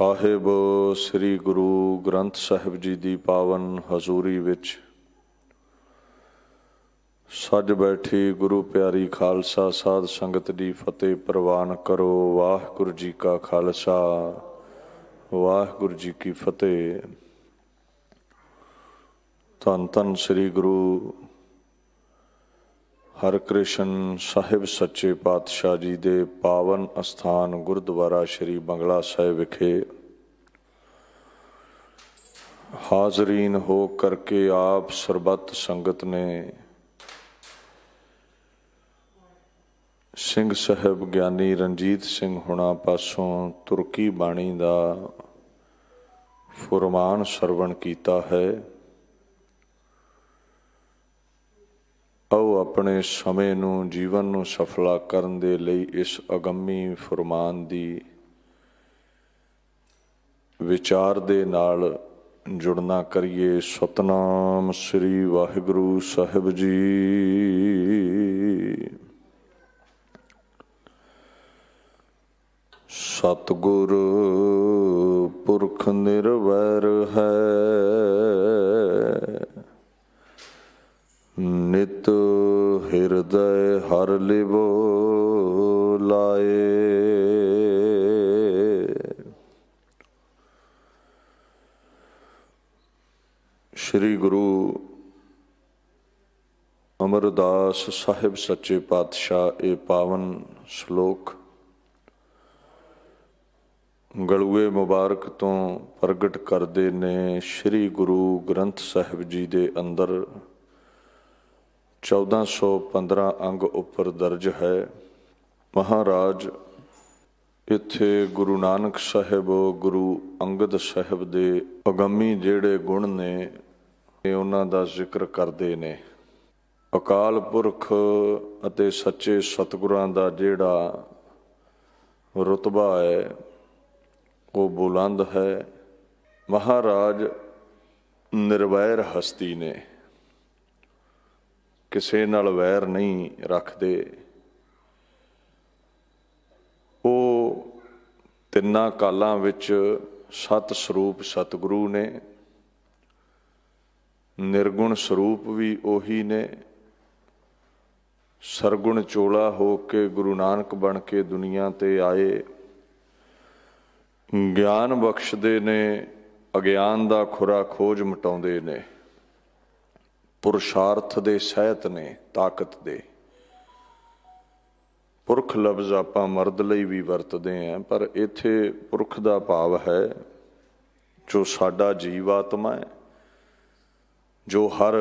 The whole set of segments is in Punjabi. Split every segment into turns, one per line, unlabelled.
ਸਾਹਿਬ ਸ੍ਰੀ ਗੁਰੂ ਗ੍ਰੰਥ ਸਾਹਿਬ ਜੀ ਦੀ ਪਾਵਨ ਹਜ਼ੂਰੀ ਵਿੱਚ ਸੱਜ ਬੈਠੀ ਗੁਰੂ ਪਿਆਰੀ ਖਾਲਸਾ ਸਾਧ ਸੰਗਤ ਦੀ ਫਤਿਹ ਪ੍ਰਵਾਨ ਕਰੋ ਵਾਹਿਗੁਰੂ ਜੀ ਕਾ ਖਾਲਸਾ ਵਾਹਿਗੁਰੂ ਜੀ ਕੀ ਫਤਿਹ ਤਨ ਤਨ ਸ੍ਰੀ ਗੁਰੂ ਹਰ ਕ੍ਰਿਸ਼ਨ ਸਾਹਿਬ ਸੱਚੇ ਪਾਤਸ਼ਾਹ ਜੀ ਦੇ ਪਾਵਨ ਅਸਥਾਨ ਗੁਰਦੁਆਰਾ ਸ਼੍ਰੀ ਬੰਗਲਾ ਸਾਹਿਬ ਵਿਖੇ ਹਾਜ਼ਰੀਨ ਹੋ ਕਰਕੇ ਆਪ ਸਰਬੱਤ ਸੰਗਤ ਨੇ ਸਿੰਘ ਸਾਹਿਬ ਗਿਆਨੀ ਰਣਜੀਤ ਸਿੰਘ ਹੁਣਾ ਪਾਸੋਂ ਤੁਰਕੀ ਬਾਣੀ ਦਾ ਫੁਰਮਾਨ ਸਰਵਣ ਕੀਤਾ ਹੈ ਆਓ ਆਪਣੇ ਸਮੇਂ ਨੂੰ ਜੀਵਨ ਨੂੰ ਸਫਲਾ ਕਰਨ ਦੇ ਲਈ ਇਸ ਅਗੰਮੀ ਫਰਮਾਨ ਦੀ ਵਿਚਾਰ ਦੇ ਨਾਲ ਜੁੜਨਾ ਕਰੀਏ ਸਤਨਾਮ ਸ੍ਰੀ ਵਾਹਿਗੁਰੂ ਸਾਹਿਬ ਜੀ ਸਤਗੁਰ ਪੁਰਖ ਨਿਰਵੈਰ ਹੈ ਨਿਤ ਹਿਰਦੈ ਹਰ ਲਿਵੋ ਲਾਏ ਸ੍ਰੀ ਗੁਰੂ ਅਮਰਦਾਸ ਸਾਹਿਬ ਸੱਚੇ ਪਾਤਸ਼ਾਹ ਇਹ ਪਾਵਨ ਸ਼ਲੋਕ ਗਲੂਏ ਮੁਬਾਰਕ ਤੋਂ ਪ੍ਰਗਟ ਕਰਦੇ ਨੇ ਸ੍ਰੀ ਗੁਰੂ ਗ੍ਰੰਥ ਸਾਹਿਬ ਜੀ ਦੇ ਅੰਦਰ 1415 ਅੰਗ ਉੱਪਰ ਦਰਜ ਹੈ ਮਹਾਰਾਜ ਇੱਥੇ ਗੁਰੂ ਨਾਨਕ ਸਾਹਿਬ ਗੁਰੂ ਅੰਗਦ ਸਾਹਿਬ ਦੇ ਅਗੰਮੀ ਜਿਹੜੇ ਗੁਣ ਨੇ ਤੇ ਉਹਨਾਂ ਦਾ ਜ਼ਿਕਰ ਕਰਦੇ ਨੇ ਅਕਾਲ ਪੁਰਖ ਅਤੇ ਸੱਚੇ ਸਤਿਗੁਰਾਂ ਦਾ ਜਿਹੜਾ ਰਤਬਾ ਹੈ ਉਹ ਬੁਲੰਦ ਹੈ ਮਹਾਰਾਜ ਨਿਰਵੈਰ ਹਸਤੀ ਨੇ ਕਿਸੇ ਨਾਲ ਵੈਰ ਨਹੀਂ ਰੱਖਦੇ ਉਹ ਤਿੰਨਾਂ ਕਾਲਾਂ ਵਿੱਚ ਸਤ ਸਰੂਪ ਸਤਿਗੁਰੂ ਨੇ ਨਿਰਗੁਣ ਸਰੂਪ ਵੀ ਉਹੀ ਨੇ ਸਰਗੁਣ ਚੋਲਾ ਹੋ ਕੇ ਗੁਰੂ ਨਾਨਕ ਬਣ ਕੇ ਦੁਨੀਆ ਤੇ ਆਏ ਗਿਆਨ ਬਖਸ਼ਦੇ ਨੇ ਅਗਿਆਨ ਦਾ ਖੁਰਾ ਖੋਜ ਮਟਾਉਂਦੇ ਨੇ ਪੁਰਸ਼ਾਰਥ ਦੇ ਸਹਿਤ ਨੇ ਤਾਕਤ ਦੇ ਪੁਰਖ ਲਫ਼ਜ਼ ਆਪਾਂ ਮਰਦ ਲਈ ਵੀ ਵਰਤਦੇ ਆਂ ਪਰ ਇੱਥੇ ਪੁਰਖ ਦਾ ਭਾਵ ਹੈ ਜੋ ਸਾਡਾ ਜੀਵ ਆਤਮਾ ਹੈ ਜੋ ਹਰ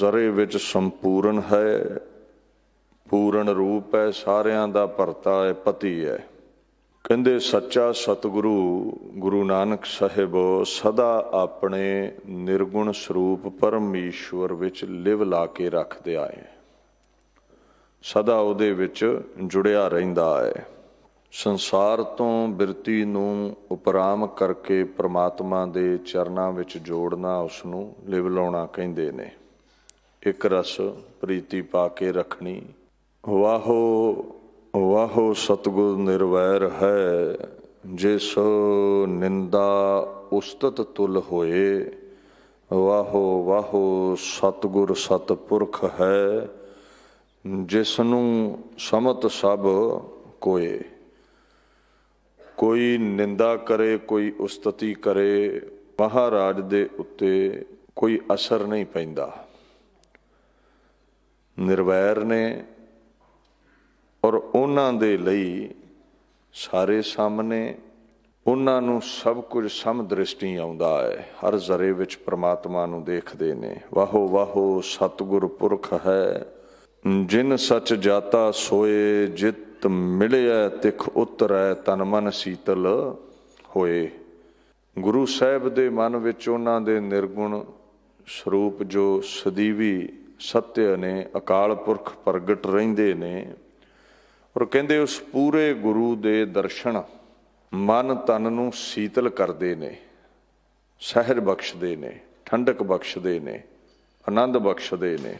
ਜ਼ਰੇ ਵਿੱਚ ਸੰਪੂਰਨ ਹੈ ਪੂਰਨ ਰੂਪ ਹੈ ਸਾਰਿਆਂ ਦਾ ਭਰਤਾ ਹੈ ਪਤੀ ਹੈ ਕਹਿੰਦੇ ਸੱਚਾ ਸਤਿਗੁਰੂ ਗੁਰੂ ਨਾਨਕ ਸਾਹਿਬ ਸਦਾ ਆਪਣੇ ਨਿਰਗੁਣ ਸਰੂਪ ਪਰਮੇਸ਼ਵਰ ਵਿੱਚ ਲਿਵ ਲਾ ਕੇ ਰੱਖਦੇ ਆਏ ਸਦਾ ਉਹਦੇ ਵਿੱਚ ਜੁੜਿਆ ਰਹਿੰਦਾ ਹੈ ਸੰਸਾਰ ਤੋਂ ਬਿਰਤੀ ਨੂੰ ਉਪਰਾਮ ਕਰਕੇ ਪ੍ਰਮਾਤਮਾ ਦੇ ਚਰਨਾਂ ਵਿੱਚ ਜੋੜਨਾ ਉਸ ਨੂੰ ਲਿਵ ਲਾਉਣਾ ਕਹਿੰਦੇ ਨੇ ਇੱਕ ਰਸ ਪ੍ਰੀਤੀ ਪਾ ਕੇ ਰੱਖਣੀ ਵਾਹੋ ਵਾਹੋ ਸਤਗੁਰ ਨਿਰਵੈਰ ਹੈ ਜੇ ਸੋ ਨਿੰਦਾ ਉਸਤਤ ਤੁਲ ਹੋਏ ਵਾਹੋ ਵਾਹੋ ਸਤਗੁਰ ਸਤਪੁਰਖ ਹੈ ਜਿਸ ਨੂੰ ਸਮਤ ਸਭ ਕੋਏ ਕੋਈ ਨਿੰਦਾ ਕਰੇ ਕੋਈ ਉਸਤਤੀ ਕਰੇ ਮਹਾਰਾਜ ਦੇ ਉੱਤੇ ਕੋਈ ਅਸਰ ਨਹੀਂ ਪੈਂਦਾ ਨਿਰਵੈਰ ਨੇ ਔਰ ਉਹਨਾਂ ਦੇ ਲਈ ਸਾਰੇ ਸਾਹਮਣੇ ਉਹਨਾਂ ਨੂੰ ਸਭ ਕੁਝ ਸਮ ਦ੍ਰਿਸ਼ਟੀ ਆਉਂਦਾ ਹੈ ਹਰ ਜ਼ਰੇ ਵਿੱਚ ਪ੍ਰਮਾਤਮਾ ਨੂੰ ਦੇਖਦੇ ਨੇ ਵਾਹੋ ਵਾਹੋ ਸਤਗੁਰ ਪੁਰਖ ਹੈ ਜਿਨ ਸਚ ਜਾਤਾ ਸੋਏ ਜਿਤ ਮਿਲਿਆ ਤਿਖ ਉਤਰੈ ਤਨ ਮਨ ਸੀਤਲ ਹੋਏ ਗੁਰੂ ਸਾਹਿਬ ਦੇ ਮਨ ਵਿੱਚ ਉਹਨਾਂ ਦੇ ਨਿਰਗੁਣ ਸਰੂਪ ਜੋ ਸਦੀਵੀ ਸਤਿਅ ਨੇ ਅਕਾਲ ਪੁਰਖ ਪ੍ਰਗਟ ਰਹਿੰਦੇ ਨੇ ਔਰ ਕਹਿੰਦੇ ਉਸ ਪੂਰੇ ਗੁਰੂ ਦੇ ਦਰਸ਼ਨ ਮਨ ਤਨ ਨੂੰ ਸੀਤਲ ਕਰਦੇ ਨੇ ਸਹਿਜ ਬਖਸ਼ਦੇ ਨੇ ਠੰਡਕ ਬਖਸ਼ਦੇ ਨੇ ਆਨੰਦ ਬਖਸ਼ਦੇ ਨੇ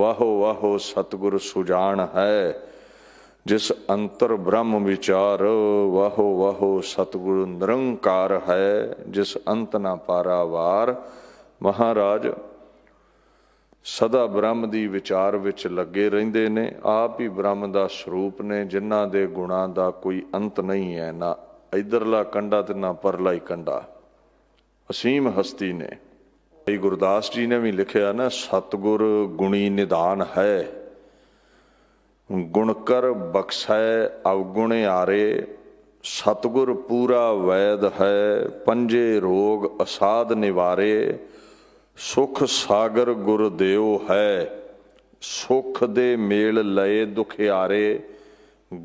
ਵਾਹੋ ਵਾਹੋ ਸਤਗੁਰ ਸੁਜਾਨ ਹੈ ਜਿਸ ਅੰਤਰ ਬ੍ਰਹਮ ਵਿਚਾਰ ਵਾਹੋ ਵਾਹੋ ਸਤਗੁਰ ਨਿਰੰਕਾਰ ਹੈ ਜਿਸ ਅੰਤ ਨਾ ਪਾਰਾਵਾਰ ਮਹਾਰਾਜ ਸਦਾ ਬ੍ਰਹਮ ਦੀ ਵਿਚਾਰ ਵਿੱਚ ਲੱਗੇ ਰਹਿੰਦੇ ਨੇ ਆਪ ਹੀ ਬ੍ਰਹਮ ਦਾ ਸਰੂਪ ਨੇ ਜਿਨ੍ਹਾਂ ਦੇ ਗੁਣਾਂ ਦਾ ਕੋਈ ਅੰਤ ਨਹੀਂ ਹੈ ਨਾ ਇਧਰਲਾ ਕੰਡਾ ਤੇ ਨਾ ਪਰਲਾ ਹੀ ਕੰਡਾ ਅਸੀਮ ਹਸਤੀ ਨੇ ਭਾਈ ਗੁਰਦਾਸ ਜੀ ਨੇ ਵੀ ਲਿਖਿਆ ਨਾ ਸਤਗੁਰ ਗੁਣੀ ਨਿਦਾਨ ਹੈ ਗੁਣ ਕਰ ਬਖਸ਼ੈ ਅਵਗੁਣ ਆਰੇ ਸਤਗੁਰ ਪੂਰਾ ਵੈਦ ਹੈ ਪੰਜੇ ਰੋਗ ਅਸਾਧ ਨਿਵਾਰੇ ਸੁਖ ਸਾਗਰ ਗੁਰਦੇਵ ਹੈ ਸੁਖ ਦੇ ਮੇਲ ਲਏ ਦੁਖਿਆਰੇ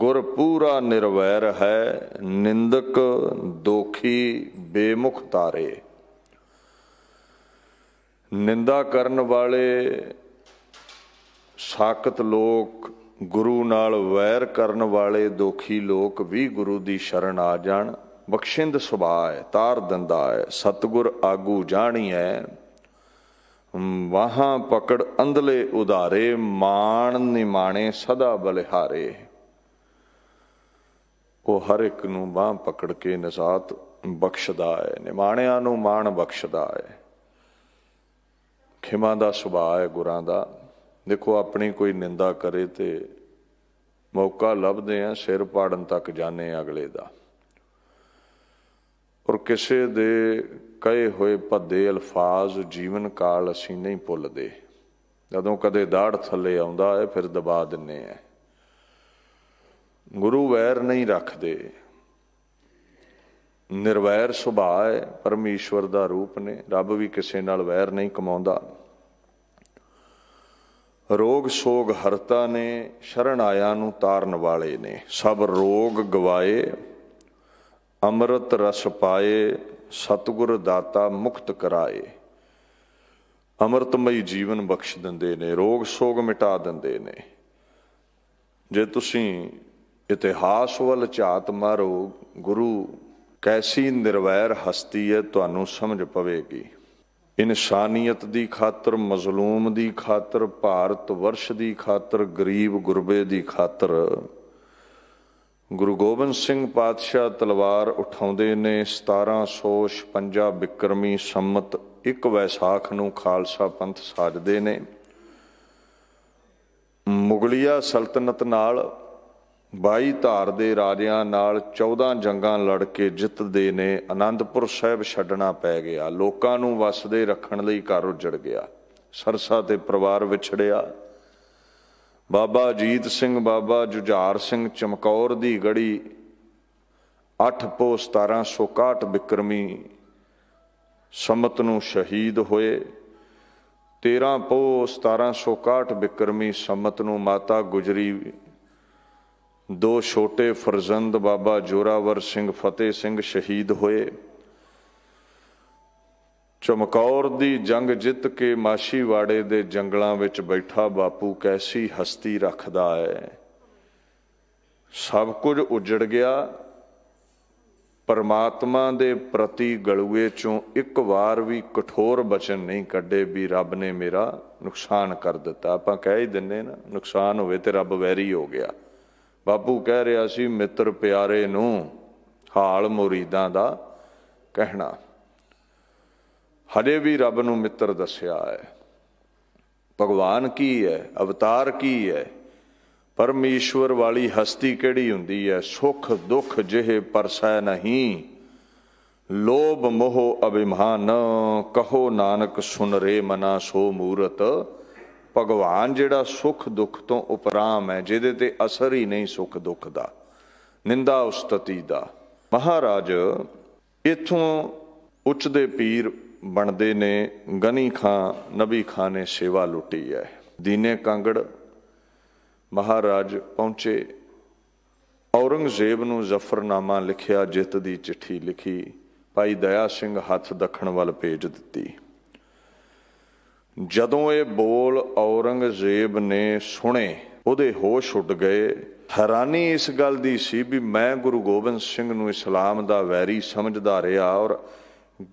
ਗੁਰ ਪੂਰਾ ਨਿਰਵੈਰ ਹੈ ਨਿੰਦਕ ਦੋਖੀ ਬੇਮੁਖ ਤਾਰੇ ਨਿੰਦਾ ਕਰਨ ਵਾਲੇ ਸਾਖਤ ਲੋਕ ਗੁਰੂ ਨਾਲ ਵੈਰ ਕਰਨ ਵਾਲੇ ਦੋਖੀ ਲੋਕ ਵੀ ਗੁਰੂ ਦੀ ਸ਼ਰਨ ਆ ਜਾਣ ਬਖਸ਼ਿੰਦ ਸੁਭਾਅ ਹੈ ਤਾਰ ਦੰਦਾ ਹੈ ਸਤਗੁਰ ਆਗੂ ਜਾਣੀ ਹੈ ਵਾਹਾਂ ਪਕੜ ਅੰਧਲੇ ਉਧਾਰੇ ਮਾਣ ਨਿਮਾਣੇ ਸਦਾ ਬਲਿਹਾਰੇ ਉਹ ਹਰ ਇੱਕ ਨੂੰ ਬਾਹ ਪਕੜ ਕੇ ਨਜ਼ਾਤ ਬਖਸ਼ਦਾ ਹੈ ਨਿਮਾਣਿਆਂ ਨੂੰ ਮਾਣ ਬਖਸ਼ਦਾ ਹੈ ਖਿਮਾ ਦਾ ਸੁਭਾਅ ਹੈ ਗੁਰਾਂ ਦਾ ਦੇਖੋ ਆਪਣੀ ਕੋਈ ਨਿੰਦਾ ਕਰੇ ਤੇ ਮੌਕਾ ਲੱਭਦੇ ਆ ਸਿਰ ਪਾੜਨ ਤੱਕ ਜਾਣੇ ਅਗਲੇ ਦਾ ਔਰ ਕਿਸੇ ਦੇ ਕਹੇ ਹੋਏ ਭੱਦੇ ਅਲਫਾਜ਼ ਜੀਵਨ ਕਾਲ ਅਸੀਂ ਨਹੀਂ ਭੁੱਲਦੇ ਜਦੋਂ ਕਦੇ ਦਾੜ ਥੱਲੇ ਆਉਂਦਾ ਹੈ ਫਿਰ ਦਬਾ ਦਿੰਨੇ ਆ ਗੁਰੂ ਵੈਰ ਨਹੀਂ ਰੱਖਦੇ ਨਿਰਵੈਰ ਸੁਭਾਅ ਹੈ ਪਰਮੇਸ਼ਵਰ ਦਾ ਰੂਪ ਨੇ ਰੱਬ ਵੀ ਕਿਸੇ ਨਾਲ ਵੈਰ ਨਹੀਂ ਕਮਾਉਂਦਾ ਰੋਗ ਸੋਗ ਹਰਤਾ ਨੇ ਸ਼ਰਨ ਆਇਆਂ ਨੂੰ ਤਾਰਨ ਵਾਲੇ ਨੇ ਸਭ ਰੋਗ ਗਵਾਏ ਅੰਮ੍ਰਿਤ ਰਸ ਪਾਏ ਸਤਗੁਰ ਦਾਤਾ ਮੁਕਤ ਕਰਾਏ ਅੰਮ੍ਰਿਤਮਈ ਜੀਵਨ ਬਖਸ਼ ਦਿੰਦੇ ਨੇ ਰੋਗ ਸੋਗ ਮਿਟਾ ਦਿੰਦੇ ਨੇ ਜੇ ਤੁਸੀਂ ਇਤਿਹਾਸ ਵੱਲ ਝਾਤ ਮਾਰੋ ਗੁਰੂ ਕੈਸੀ ਨਿਰਵੈਰ ਹਸਤੀ ਹੈ ਤੁਹਾਨੂੰ ਸਮਝ ਪਵੇਗੀ ਇਨਸਾਨੀਅਤ ਦੀ ਖਾਤਰ ਮਜ਼ਲੂਮ ਦੀ ਖਾਤਰ ਭਾਰਤ ਵਰਸ਼ ਦੀ ਖਾਤਰ ਗਰੀਬ ਗੁਰਬੇ ਦੀ ਖਾਤਰ ਗੁਰੂ ਗੋਬਿੰਦ ਸਿੰਘ ਪਾਤਸ਼ਾਹ ਤਲਵਾਰ ਉਠਾਉਂਦੇ ਨੇ 1756 ਬਿਕਰਮੀ ਸੰਮਤ 1 ਵੈਸਾਖ ਨੂੰ ਖਾਲਸਾ ਪੰਥ ਸਾਜਦੇ ਨੇ ਮੁਗਲਿਆ ਸਲਤਨਤ ਨਾਲ 22 ਧਾਰ ਦੇ ਰਾਜਿਆਂ ਨਾਲ 14 ਜੰਗਾਂ ਲੜ ਕੇ ਜਿੱਤਦੇ ਨੇ ਆਨੰਦਪੁਰ ਸਾਹਿਬ ਛੱਡਣਾ ਪੈ ਗਿਆ ਲੋਕਾਂ ਨੂੰ ਵਸਦੇ ਰੱਖਣ ਲਈ ਘਰ ਉਜੜ ਗਿਆ ਸਰਸਾ ਤੇ ਪਰਿਵਾਰ ਵਿਛੜਿਆ ਬਾਬਾ ਅਜੀਤ ਸਿੰਘ ਬਾਬਾ ਜੁਝਾਰ ਸਿੰਘ ਚਮਕੌਰ ਦੀ ਗੜੀ 8 ਪੋ 1761 ਬਿਕਰਮੀ ਸਮਤ ਨੂੰ ਸ਼ਹੀਦ ਹੋਏ 13 ਪੋ 1761 ਬਿਕਰਮੀ ਸਮਤ ਨੂੰ ਮਾਤਾ ਗੁਜਰੀ ਦੋ ਛੋਟੇ ਫਰਜ਼ੰਦ ਬਾਬਾ ਜੋਰਾਵਰ ਸਿੰਘ ਫਤਿਹ ਸਿੰਘ ਸ਼ਹੀਦ ਹੋਏ ਚਮਕੌਰ ਦੀ ਜੰਗ ਜਿੱਤ ਕੇ ਮਾਸ਼ੀਵਾੜੇ ਦੇ ਜੰਗਲਾਂ ਵਿੱਚ ਬੈਠਾ ਬਾਪੂ ਕੈਸੀ ਹਸਤੀ ਰੱਖਦਾ ਹੈ ਸਭ ਕੁਝ ਉਜੜ ਗਿਆ ਪਰਮਾਤਮਾ ਦੇ ਪ੍ਰਤੀ ਗਲੂਏ ਚੋਂ ਇੱਕ ਵਾਰ ਵੀ ਕਠੋਰ ਬਚਨ ਨਹੀਂ ਕੱਢੇ ਵੀ ਰੱਬ ਨੇ ਮੇਰਾ ਨੁਕਸਾਨ ਕਰ ਦਿੱਤਾ ਆਪਾਂ ਕਹਿ ਹੀ ਦਿੰਨੇ ਨਾ ਨੁਕਸਾਨ ਹੋਵੇ ਤੇ ਰੱਬ ਵੈਰੀ ਹੋ ਗਿਆ ਬਾਪੂ ਕਹਿ ਰਿਹਾ ਸੀ ਮਿੱਤਰ ਪਿਆਰੇ ਨੂੰ ਹਾਲ ਮੁਰੀਦਾਂ ਦਾ ਕਹਿਣਾ ਹਰੇ ਵੀ ਰੱਬ ਨੂੰ ਮਿੱਤਰ ਦੱਸਿਆ ਹੈ ਭਗਵਾਨ ਕੀ ਹੈ ਅਵਤਾਰ ਕੀ ਹੈ ਪਰਮੇਸ਼ਵਰ ਵਾਲੀ ਹਸਤੀ ਕਿਹੜੀ ਹੁੰਦੀ ਹੈ ਸੁਖ ਦੁਖ ਜਿਹੇ ਪਰਸੈ ਨਹੀਂ ਲੋਭ ਮੋਹ ਅਭਿਮਾਨ ਕਹੋ ਨਾਨਕ ਸੁਨ ਰੇ ਮਨਾ ਸੋ ਮੂਰਤ ਭਗਵਾਨ ਜਿਹੜਾ ਸੁਖ ਦੁਖ ਤੋਂ ਉਪਰਾਮ ਹੈ ਜਿਹਦੇ ਤੇ ਅਸਰ ਹੀ ਨਹੀਂ ਸੁਖ ਦੁਖ ਦਾ ਨਿੰਦਾ ਉਸਤਤੀ ਦਾ ਮਹਾਰਾਜ ਇਥੋਂ ਉੱਚ ਦੇ ਪੀਰ ਬਣਦੇ ਨੇ ਗਨੀ ਖਾਂ ਨਬੀ ਖਾਂ ਨੇ ਸੇਵਾ ਲੁੱਟੀ ਹੈ ਦੀਨੇ ਕਾਂਗੜ ਮਹਾਰਾਜ ਪਹੁੰਚੇ ਔਰੰਗਜ਼ੇਬ ਨੂੰ ਜ਼ਫਰਨਾਮਾ ਲਿਖਿਆ ਜਿੱਤ ਦੀ ਚਿੱਠੀ ਲਿਖੀ ਭਾਈ ਦਇਆ ਸਿੰਘ ਹੱਥ ਦੱਖਣ ਵੱਲ ਭੇਜ ਦਿੱਤੀ ਜਦੋਂ ਇਹ ਬੋਲ ਔਰੰਗਜ਼ੇਬ ਨੇ ਸੁਣੇ ਉਹਦੇ ਹੋਸ਼ ਉੱਡ ਗਏ ਹੈਰਾਨੀ ਇਸ ਗੱਲ ਦੀ ਸੀ ਵੀ ਮੈਂ ਗੁਰੂ ਗੋਬਿੰਦ ਸਿੰਘ ਨੂੰ ਇਸਲਾਮ ਦਾ ਵੈਰੀ ਸਮਝਦਾ ਰਿਹਾ ਔਰ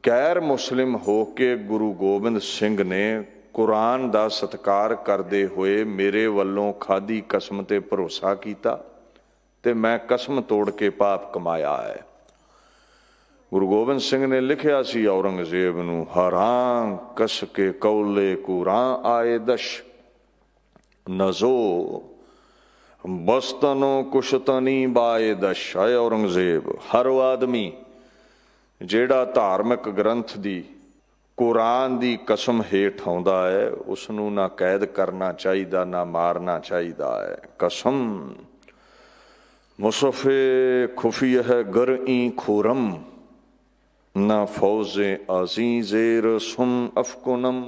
ਗੈਰ ਮੁਸਲਿਮ ਹੋ ਕੇ ਗੁਰੂ ਗੋਬਿੰਦ ਸਿੰਘ ਨੇ ਕੁਰਾਨ ਦਾ ਸਤਕਾਰ ਕਰਦੇ ਹੋਏ ਮੇਰੇ ਵੱਲੋਂ ਖਾਦੀ ਕਸਮ ਤੇ ਭਰੋਸਾ ਕੀਤਾ ਤੇ ਮੈਂ ਕਸਮ ਤੋੜ ਕੇ ਪਾਪ ਕਮਾਇਆ ਹੈ ਗੁਰੂ ਗੋਬਿੰਦ ਸਿੰਘ ਨੇ ਲਿਖਿਆ ਸੀ ਔਰੰਗਜ਼ੇਬ ਨੂੰ ਹਰਾਂ ਕਸ ਕੇ ਕੌਲੇ ਕੁਰਾਂ ਆਏ ਦਸ਼ ਨਜ਼ੋ ਬਸਤਨੋ ਕੁਸ਼ਤਨੀ ਬਾਏ ਦਸ਼ ਔਰੰਗਜ਼ੇਬ ਹਰ ਆਦਮੀ ਜਿਹੜਾ ਧਾਰਮਿਕ ਗ੍ਰੰਥ ਦੀ ਕੁਰਾਨ ਦੀ ਕਸਮ ਹੇਠ ਆਉਂਦਾ ਹੈ ਉਸ ਨੂੰ ਨਾ ਕੈਦ ਕਰਨਾ ਚਾਹੀਦਾ ਨਾ ਮਾਰਨਾ ਚਾਹੀਦਾ ਹੈ ਕਸਮ ਮੁਸਫੇ ਖੁਫੀ ਹੈ ਗਰਈ ਖੁਰਮ ਨਾ ਫੌਜ਼ ਅਜ਼ੀਜ਼ੇ ਰਸਮ ਅਫਕੁਨਮ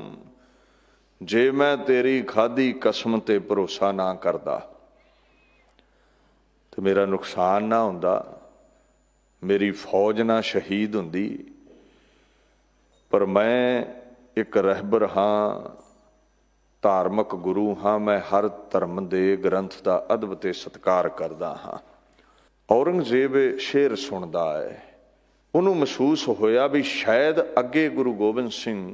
ਜੇ ਮੈਂ ਤੇਰੀ ਖਾਦੀ ਕਸਮ ਤੇ ਭਰੋਸਾ ਨਾ ਕਰਦਾ ਤੇ ਮੇਰਾ ਨੁਕਸਾਨ ਨਾ ਹੁੰਦਾ ਮੇਰੀ ਫੌਜ ਨਾ ਸ਼ਹੀਦ ਹੁੰਦੀ ਪਰ ਮੈਂ ਇੱਕ ਰਹਿਬਰ ਹਾਂ ਧਾਰਮਿਕ ਗੁਰੂ ਹਾਂ ਮੈਂ ਹਰ ਧਰਮ ਦੇ ਗ੍ਰੰਥ ਦਾ ਅਦਬ ਤੇ ਸਤਕਾਰ ਕਰਦਾ ਹਾਂ ਔਰੰਗਜ਼ੇਬ ਸ਼ੇਰ ਸੁਣਦਾ ਹੈ ਉਹਨੂੰ ਮਹਿਸੂਸ ਹੋਇਆ ਵੀ ਸ਼ਾਇਦ ਅੱਗੇ ਗੁਰੂ ਗੋਬਿੰਦ ਸਿੰਘ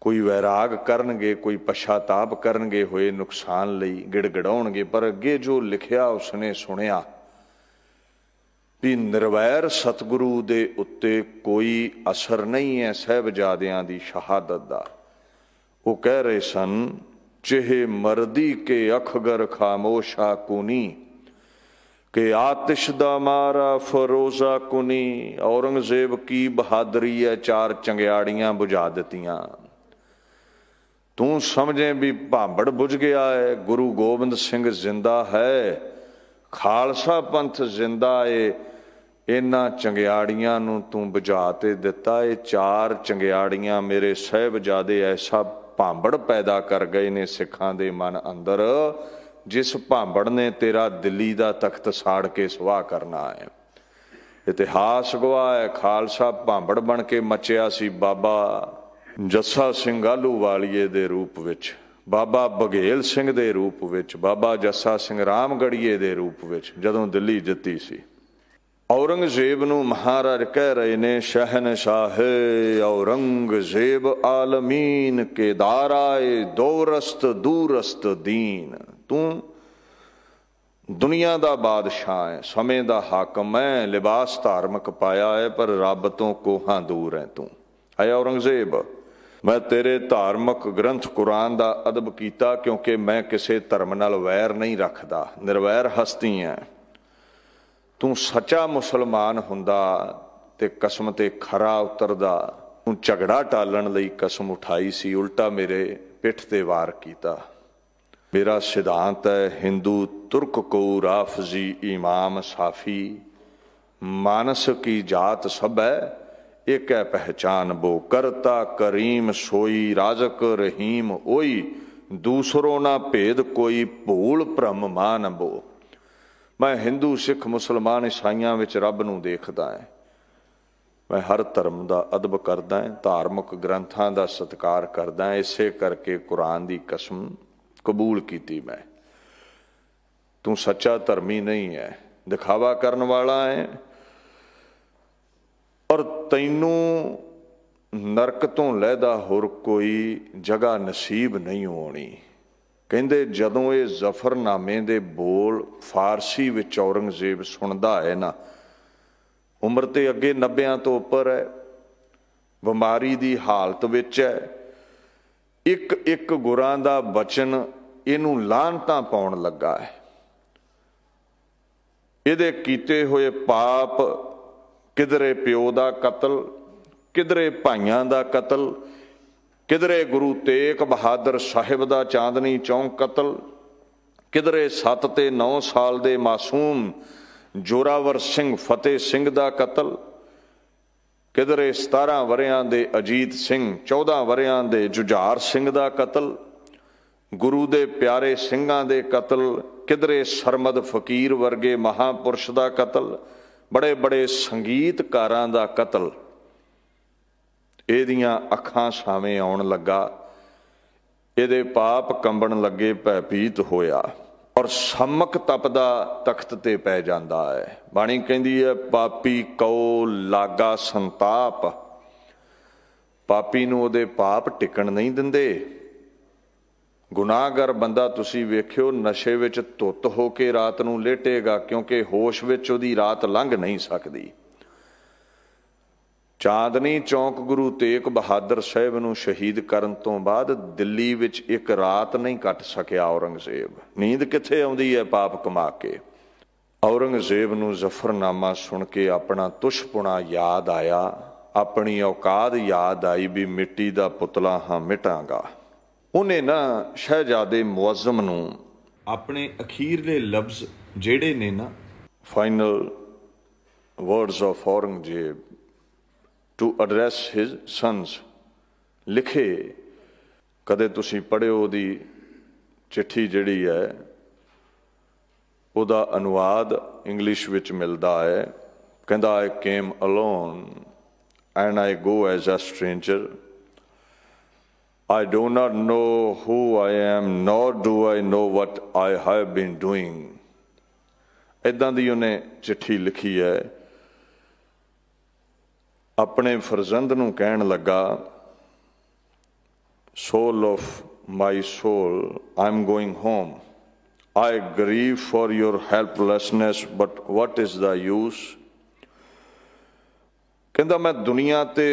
ਕੋਈ ਵੈਰਾਗ ਕਰਨਗੇ ਕੋਈ ਪਛਾਤਾਪ ਕਰਨਗੇ ਹੋਏ ਨੁਕਸਾਨ ਲਈ ਗਿੜਗੜਾਉਣਗੇ ਪਰ ਅੱਗੇ ਜੋ ਲਿਖਿਆ ਉਸਨੇ ਸੁਣਿਆ ਵੀ ਨਿਰਵੈਰ ਸਤਿਗੁਰੂ ਦੇ ਉੱਤੇ ਕੋਈ ਅਸਰ ਨਹੀਂ ਹੈ ਸਹਿਬਜ਼ਾਦਿਆਂ ਦੀ ਸ਼ਹਾਦਤ ਦਾ ਉਹ ਕਹਿ ਰਹੇ ਸਨ ਜਿਹੇ ਮਰਦੀ ਕੇ ਅਖਗਰ ਖਾਮੋਸ਼ਾ ਕੁਨੀ ਕਿ ਆਤਿਸ਼ ਦਾ ਮਾਰਾ ਫਰੋਜ਼ਾ ਕੁਨੀ ਔਰੰਗਜ਼ੇਬ ਕੀ ਬਹਾਦਰੀ ਹੈ ਚਾਰ ਚੰਗਿਆੜੀਆਂ ਬੁਝਾ ਦਿੱਤੀਆਂ ਤੂੰ ਸਮਝੇ ਵੀ ਭਾਂਬੜ ਬੁਝ ਗਿਆ ਹੈ ਗੁਰੂ ਗੋਬਿੰਦ ਸਿੰਘ ਜ਼ਿੰਦਾ ਹੈ ਖਾਲਸਾ ਪੰਥ ਜ਼ਿੰਦਾ ਏ ਇਹਨਾਂ ਚੰਗਿਆੜੀਆਂ ਨੂੰ ਤੂੰ ਬੁਝਾ ਤੇ ਦਿੱਤਾ ਇਹ ਚਾਰ ਚੰਗਿਆੜੀਆਂ ਮੇਰੇ ਸਹਿਬਜ਼ਾਦੇ ਐਸਾ ਭਾਂਬੜ ਪੈਦਾ ਕਰ ਗਏ ਨੇ ਸਿੱਖਾਂ ਦੇ ਮਨ ਅੰਦਰ ਜਿਸ ਭਾਂਬੜ ਨੇ ਤੇਰਾ ਦਿੱਲੀ ਦਾ ਤਖਤ ਸਾੜ ਕੇ ਸੁਆਹ ਕਰਨਾ ਹੈ ਇਤਿਹਾਸ ਗਵਾਹ ਹੈ ਖਾਲਸਾ ਭਾਂਬੜ ਬਣ ਕੇ ਮਚਿਆ ਸੀ ਬਾਬਾ ਜੱਸਾ ਸਿੰਘ ਆਲੂ ਵਾਲੀਏ ਦੇ ਰੂਪ ਵਿੱਚ ਬਾਬਾ ਬਗੇਲ ਸਿੰਘ ਦੇ ਰੂਪ ਵਿੱਚ ਬਾਬਾ ਜੱਸਾ ਸਿੰਘ ਰਾਮਗੜੀਏ ਦੇ ਰੂਪ ਵਿੱਚ ਜਦੋਂ ਦਿੱਲੀ ਜਿੱਤੀ ਸੀ ਔਰੰਗਜ਼ੇਬ ਨੂੰ ਮਹਾਰਾਜ ਕਹਿ ਰਹੇ ਨੇ ਸ਼ਹਿਨशाह ਔਰੰਗਜ਼ੇਬ ਆਲਮੀਨ ਕੇਦਾਰਾਏ ਦੌਰਸਤ ਦੂਰਸਤ ਦੀਨ ਤੂੰ ਦੁਨੀਆ ਦਾ ਬਾਦਸ਼ਾਹ ਹੈ ਸਮੇਂ ਦਾ ਹਾਕਮ ਹੈ ਲਿਬਾਸ ਧਾਰਮਿਕ ਪਾਇਆ ਹੈ ਪਰ ਰੱਬ ਤੋਂ ਕੋਹਾਂ ਦੂਰ ਹੈ ਤੂੰ ਹੈ ਔਰੰਗਜ਼ੇਬ ਮੈਂ ਤੇਰੇ ਧਾਰਮਿਕ ਗ੍ਰੰਥ ਕੁਰਾਨ ਦਾ ਅਦਬ ਕੀਤਾ ਕਿਉਂਕਿ ਮੈਂ ਕਿਸੇ ਧਰਮ ਨਾਲ ਵੈਰ ਨਹੀਂ ਰੱਖਦਾ ਨਿਰਵੈਰ ਹਸਤੀ ਹੈ ਤੂੰ ਸੱਚਾ ਮੁਸਲਮਾਨ ਹੁੰਦਾ ਤੇ ਕਸਮ ਤੇ ਖਰਾ ਉਤਰਦਾ ਤੂੰ ਝਗੜਾ ਟਾਲਣ ਲਈ ਕਸਮ ਉਠਾਈ ਸੀ ਉਲਟਾ ਮੇਰੇ ਪਿੱਠ ਤੇ ਵਾਰ ਕੀਤਾ ਮੇਰਾ ਸਿਧਾਂਤ ਹੈ Hindu ਤੁਰਕ ਕੋ ਰਾਫਜ਼ੀ ਇਮਾਮ ਸਾਫੀ ਮਾਨਸ ਕੀ ਜਾਤ ਸਭ ਹੈ ਇੱਕ ਹੈ ਪਹਿਚਾਨ ਬੋ ਕਰਤਾ ਕਰੀਮ ਸੋਈ ਰਾਜ਼ਕ ਰਹੀਮ ਓਈ ਦੂਸਰੋ ਨਾ ਭੇਦ ਕੋਈ ਭੂਲ ਭ੍ਰਮ ਮਾਨ ਬੋ ਮੈਂ Hindu Sikh ਮੁਸਲਮਾਨ ਈਸਾਈਆਂ ਵਿੱਚ ਰੱਬ ਨੂੰ ਦੇਖਦਾ ਹਾਂ ਮੈਂ ਹਰ ਧਰਮ ਦਾ ਅਦਬ ਕਰਦਾ ਹਾਂ ਧਾਰਮਿਕ ਗ੍ਰੰਥਾਂ ਦਾ ਸਤਿਕਾਰ ਕਰਦਾ ਹਾਂ ਇਸੇ ਕਰਕੇ ਕੁਰਾਨ ਦੀ ਕਸਮ ਕਬੂਲ ਕੀਤੀ ਮੈਂ ਤੂੰ ਸੱਚਾ ਧਰਮੀ ਨਹੀਂ ਹੈ ਦਿਖਾਵਾ ਕਰਨ ਵਾਲਾ ਹੈ ਔਰ ਤੈਨੂੰ ਨਰਕ ਤੋਂ ਲੈਦਾ ਹੋਰ ਕੋਈ ਜਗ੍ਹਾ ਨਸੀਬ ਨਹੀਂ ਹੋਣੀ ਕਹਿੰਦੇ ਜਦੋਂ ਇਹ ਜ਼ਫਰਨਾਮੇ ਦੇ ਬੋਲ ਫਾਰਸੀ ਵਿੱਚ ਔਰੰਗਜ਼ੇਬ ਸੁਣਦਾ ਹੈ ਨਾ ਉਮਰ ਤੇ ਅੱਗੇ 90ਾਂ ਤੋਂ ਉੱਪਰ ਹੈ ਬਿਮਾਰੀ ਦੀ ਹਾਲਤ ਵਿੱਚ ਹੈ ਇੱਕ ਇੱਕ ਗੁਰਾਂ ਦਾ ਬਚਨ ਇਹਨੂੰ ਲਾਹਨਤਾਂ ਪਾਉਣ ਲੱਗਾ ਹੈ ਇਹਦੇ ਕੀਤੇ ਹੋਏ ਪਾਪ ਕਿਧਰੇ ਪਿਓ ਦਾ ਕਤਲ ਕਿਧਰੇ ਭਾਈਆਂ ਦਾ ਕਤਲ ਕਿਧਰੇ ਗੁਰੂ ਤੇਗ ਬਹਾਦਰ ਸਾਹਿਬ ਦਾ ਚਾਂਦਨੀ ਚੌਂਕ ਕਤਲ ਕਿਧਰੇ 7 ਤੇ 9 ਸਾਲ ਦੇ ਮਾਸੂਮ ਜੋਰਾਵਰ ਸਿੰਘ ਫਤਿਹ ਸਿੰਘ ਦਾ ਕਤਲ ਕਿਧਰੇ 17 ਵਰਿਆਂ ਦੇ ਅਜੀਤ ਸਿੰਘ 14 ਵਰਿਆਂ ਦੇ ਜੁਝਾਰ ਸਿੰਘ ਦਾ ਕਤਲ ਗੁਰੂ ਦੇ ਪਿਆਰੇ ਸਿੰਘਾਂ ਦੇ ਕਤਲ ਕਿਧਰੇ ਸਰਮਦ ਫਕੀਰ ਵਰਗੇ ਮਹਾਪੁਰਸ਼ ਦਾ ਕਤਲ ਬੜੇ ਬੜੇ ਸੰਗੀਤਕਾਰਾਂ ਦਾ ਕਤਲ ਇਹਦੀਆਂ ਅੱਖਾਂ ਸਾਵੇਂ ਆਉਣ ਲੱਗਾ ਇਹਦੇ ਪਾਪ ਕੰਬਣ ਲੱਗੇ ਭੈਪੀਤ ਹੋਇਆ ਔਰ ਸਮਕ ਤਪਦਾ ਤਖਤ ਤੇ ਪੈ ਜਾਂਦਾ ਹੈ ਬਾਣੀ ਕਹਿੰਦੀ ਹੈ ਪਾਪੀ ਕਉ ਲਾਗਾ ਸੰਤਾਪ ਪਾਪੀ ਨੂੰ ਉਹਦੇ ਪਾਪ ਟਿਕਣ ਨਹੀਂ ਦਿੰਦੇ ਗੁਨਾਹਗਰ ਬੰਦਾ ਤੁਸੀਂ ਵੇਖਿਓ ਨਸ਼ੇ ਵਿੱਚ ਤੁੱਤ ਹੋ ਕੇ ਰਾਤ ਨੂੰ ਲੇਟੇਗਾ ਕਿਉਂਕਿ ਹੋਸ਼ ਵਿੱਚ ਉਹਦੀ ਰਾਤ ਲੰਘ ਨਹੀਂ ਸਕਦੀ ਚਾਂਦਨੀ ਚੌਂਕ ਗੁਰੂ ਤੇਗ ਬਹਾਦਰ ਸਾਹਿਬ ਨੂੰ ਸ਼ਹੀਦ ਕਰਨ ਤੋਂ ਬਾਅਦ ਦਿੱਲੀ ਵਿੱਚ ਇੱਕ ਰਾਤ ਨਹੀਂ ਕੱਟ ਸਕਿਆ ਔਰੰਗਜ਼ੇਬ ਨੀਂਦ ਕਿੱਥੇ ਆਉਂਦੀ ਹੈ ਪਾਪ ਕਮਾ ਕੇ ਔਰੰਗਜ਼ੇਬ ਨੂੰ ਜ਼ਫਰਨਾਮਾ ਸੁਣ ਕੇ ਆਪਣਾ ਤੁਸ਼ਪੁਣਾ ਯਾਦ ਆਇਆ ਆਪਣੀ ਔਕਾਦ ਯਾਦ ਆਈ ਵੀ ਮਿੱਟੀ ਦਾ ਪੁਤਲਾ ਹਾਂ ਮਿਟਾਂਗਾ ਉਹਨੇ ਨਾ ਸ਼ਹਿਜ਼ਾਦੇ ਮੁਅਜ਼ਮ ਨੂੰ ਆਪਣੇ ਅਖੀਰਲੇ ਲਫ਼ਜ਼ ਜਿਹੜੇ ਨੇ ਨਾ final words of Aurangzeb to address his sons ਲਿਖੇ ਕਦੇ ਤੁਸੀਂ ਪੜਿਓ ਉਹਦੀ ਚਿੱਠੀ ਜਿਹੜੀ ਹੈ ਉਹਦਾ ਅਨੁਵਾਦ ਇੰਗਲਿਸ਼ ਵਿੱਚ ਮਿਲਦਾ ਹੈ ਕਹਿੰਦਾ I came alone and I go as a stranger I do not know who I am, nor do I know what I have been doing. ਇਦਾਂ ਦੀ ਉਹਨੇ ਚਿੱਠੀ ਲਿਖੀ ਹੈ ਆਪਣੇ ਫਰਜ਼ੰਦ ਨੂੰ ਕਹਿਣ ਲੱਗਾ soul of my soul am going home I grieve for your helplessness but what is the use ਕਹਿੰਦਾ ਮੈਂ ਦੁਨੀਆ ਤੇ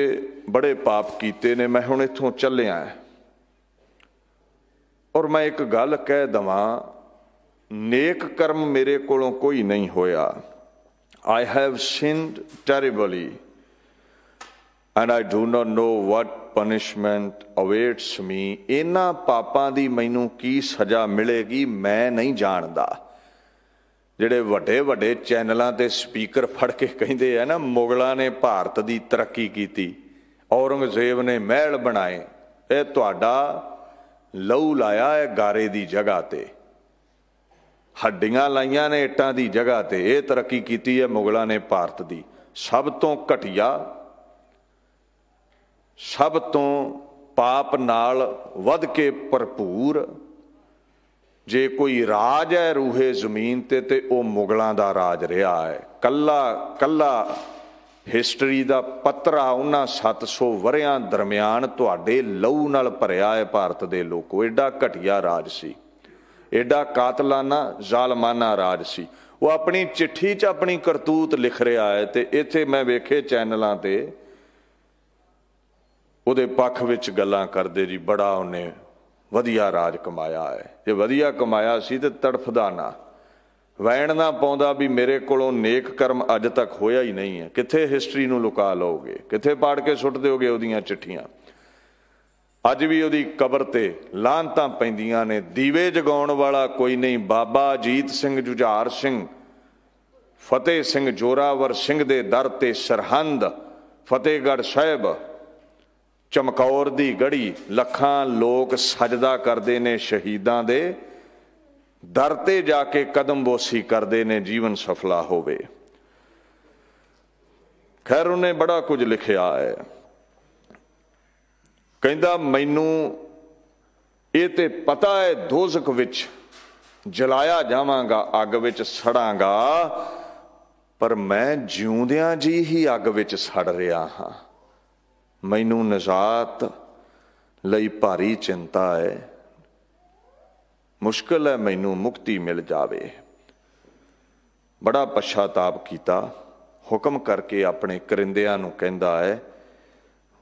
ਬੜੇ ਪਾਪ ਕੀਤੇ ਨੇ ਮੈਂ ਹੁਣ ਇੱਥੋਂ ਚੱਲਿਆ ਔਰ ਮੈਂ ਇੱਕ ਗੱਲ ਕਹਿ ਦਵਾਂ ਨੇਕ ਕਰਮ ਮੇਰੇ ਕੋਲੋਂ ਕੋਈ ਨਹੀਂ ਹੋਇਆ I have sinned terribly and I do not know what punishment awaits me ਇਹਨਾਂ ਪਾਪਾਂ ਦੀ ਮੈਨੂੰ ਕੀ ਸਜ਼ਾ ਮਿਲੇਗੀ ਮੈਂ ਨਹੀਂ ਜਾਣਦਾ ਜਿਹੜੇ ਵੱਡੇ ਵੱਡੇ ਚੈਨਲਾਂ ਤੇ ਸਪੀਕਰ ਫੜ ਕੇ ਕਹਿੰਦੇ ਆ ਨਾ ਮੁਗਲਾਂ ਨੇ ਭਾਰਤ ਦੀ ਤਰੱਕੀ ਕੀਤੀ ਔਰੰਗਜ਼ੇਬ ਨੇ ਮਹਿਲ ਬਣਾਏ ਇਹ ਤੁਹਾਡਾ ਲਹੂ ਲਾਇਆ ਹੈ ਗਾਰੇ ਦੀ ਜਗ੍ਹਾ ਤੇ ਹੱਡੀਆਂ ਲਾਈਆਂ ਨੇ ਇੱਟਾਂ ਦੀ ਜਗ੍ਹਾ ਤੇ ਇਹ ਤਰੱਕੀ ਕੀਤੀ ਹੈ ਮੁਗਲਾਂ ਨੇ ਭਾਰਤ ਦੀ ਸਭ ਤੋਂ ਘਟਿਆ ਸਭ ਤੋਂ ਪਾਪ ਨਾਲ ਵੱਧ ਕੇ ਭਰਪੂਰ ਜੇ ਕੋਈ ਰਾਜ ਹੈ ਰੂਹੇ ਜ਼ਮੀਨ ਤੇ ਤੇ ਉਹ ਮੁਗਲਾਂ ਦਾ ਰਾਜ ਰਿਹਾ ਹੈ ਕੱਲਾ ਕੱਲਾ ਹਿਸਟਰੀ ਦਾ ਪੱਤਰਾ ਉਹਨਾਂ 700 ਵਰਿਆਂ ਦਰਮਿਆਨ ਤੁਹਾਡੇ ਲਹੂ ਨਾਲ ਭਰਿਆ ਹੈ ਭਾਰਤ ਦੇ ਲੋਕੋ ਐਡਾ ਘਟਿਆ ਰਾਜ ਸੀ ਐਡਾ ਕਾਤਲਾਨਾ ਜ਼ਾਲਮਾਨਾ ਰਾਜ ਸੀ ਉਹ ਆਪਣੀ ਚਿੱਠੀ 'ਚ ਆਪਣੀ ਕਰਤੂਤ ਲਿਖ ਰਿਹਾ ਹੈ ਤੇ ਇੱਥੇ ਮੈਂ ਵੇਖੇ ਚੈਨਲਾਂ ਤੇ ਉਹਦੇ ਪੱਖ ਵਿੱਚ ਗੱਲਾਂ ਕਰਦੇ ਜੀ ਬੜਾ ਉਹਨੇ ਵਧੀਆ ਰਾਜ ਕਮਾਇਆ ਹੈ ਜੇ ਵਧੀਆ ਕਮਾਇਆ ਸੀ ਤੇ ਤੜਫਦਾ ਨਾ ਵੈਣ ਨਾ ਪਾਉਂਦਾ ਵੀ ਮੇਰੇ ਕੋਲੋਂ ਨੇਕ ਕਰਮ ਅੱਜ ਤੱਕ ਹੋਇਆ ਹੀ ਨਹੀਂ ਹੈ ਕਿੱਥੇ ਹਿਸਟਰੀ ਨੂੰ ਲੁਕਾ ਲਓਗੇ ਕਿੱਥੇ ਪਾੜ ਕੇ ਸੁੱਟ ਦਿਓਗੇ ਉਹਦੀਆਂ ਚਿੱਠੀਆਂ ਅੱਜ ਵੀ ਉਹਦੀ ਕਬਰ ਤੇ ਲਾਂਤਾਂ ਪੈਂਦੀਆਂ ਨੇ ਦੀਵੇ ਜਗਾਉਣ ਵਾਲਾ ਕੋਈ ਨਹੀਂ ਬਾਬਾ ਅਜੀਤ ਸਿੰਘ ਜੁਝਾਰ ਸਿੰਘ ਫਤਿਹ ਸਿੰਘ ਜੋਰਾਵਰ ਸਿੰਘ ਦੇ ਦਰ ਤੇ ਸਰਹੰਦ ਫਤਿਹਗੜ੍ਹ ਸਾਹਿਬ ਚਮਕੌਰ ਦੀ ਗੜੀ ਲੱਖਾਂ ਲੋਕ ਸਜਦਾ ਕਰਦੇ ਨੇ ਸ਼ਹੀਦਾਂ ਦੇ ਦਰ ਤੇ ਜਾ ਕੇ ਕਦਮ ਬੋਸੀ ਕਰਦੇ ਨੇ ਜੀਵਨ ਸਫਲਾ ਹੋਵੇ ਖੈਰ ਉਹਨੇ ਬੜਾ ਕੁਝ ਲਿਖਿਆ ਹੈ ਕਹਿੰਦਾ ਮੈਨੂੰ ਇਹ ਤੇ ਪਤਾ ਹੈ ਦੋਜ਼ਕ ਵਿੱਚ ਜਲਾਇਆ ਜਾਵਾਂਗਾ ਅੱਗ ਵਿੱਚ ਸੜਾਂਗਾ ਪਰ ਮੈਂ ਜਿਉਂਦਿਆਂ ਜੀ ਹੀ ਅੱਗ ਵਿੱਚ ਸੜ ਰਿਹਾ ਹਾਂ ਮੈਨੂੰ ਨਜਾਤ ਲਈ ਭਾਰੀ ਚਿੰਤਾ ਹੈ ਮੁਸ਼ਕਲ ਹੈ ਮੈਨੂੰ ਮੁਕਤੀ ਮਿਲ ਜਾਵੇ ਬੜਾ ਪਛਤਾਪ ਕੀਤਾ ਹੁਕਮ ਕਰਕੇ ਆਪਣੇ ਕਰਿੰਦਿਆਂ ਨੂੰ ਕਹਿੰਦਾ ਹੈ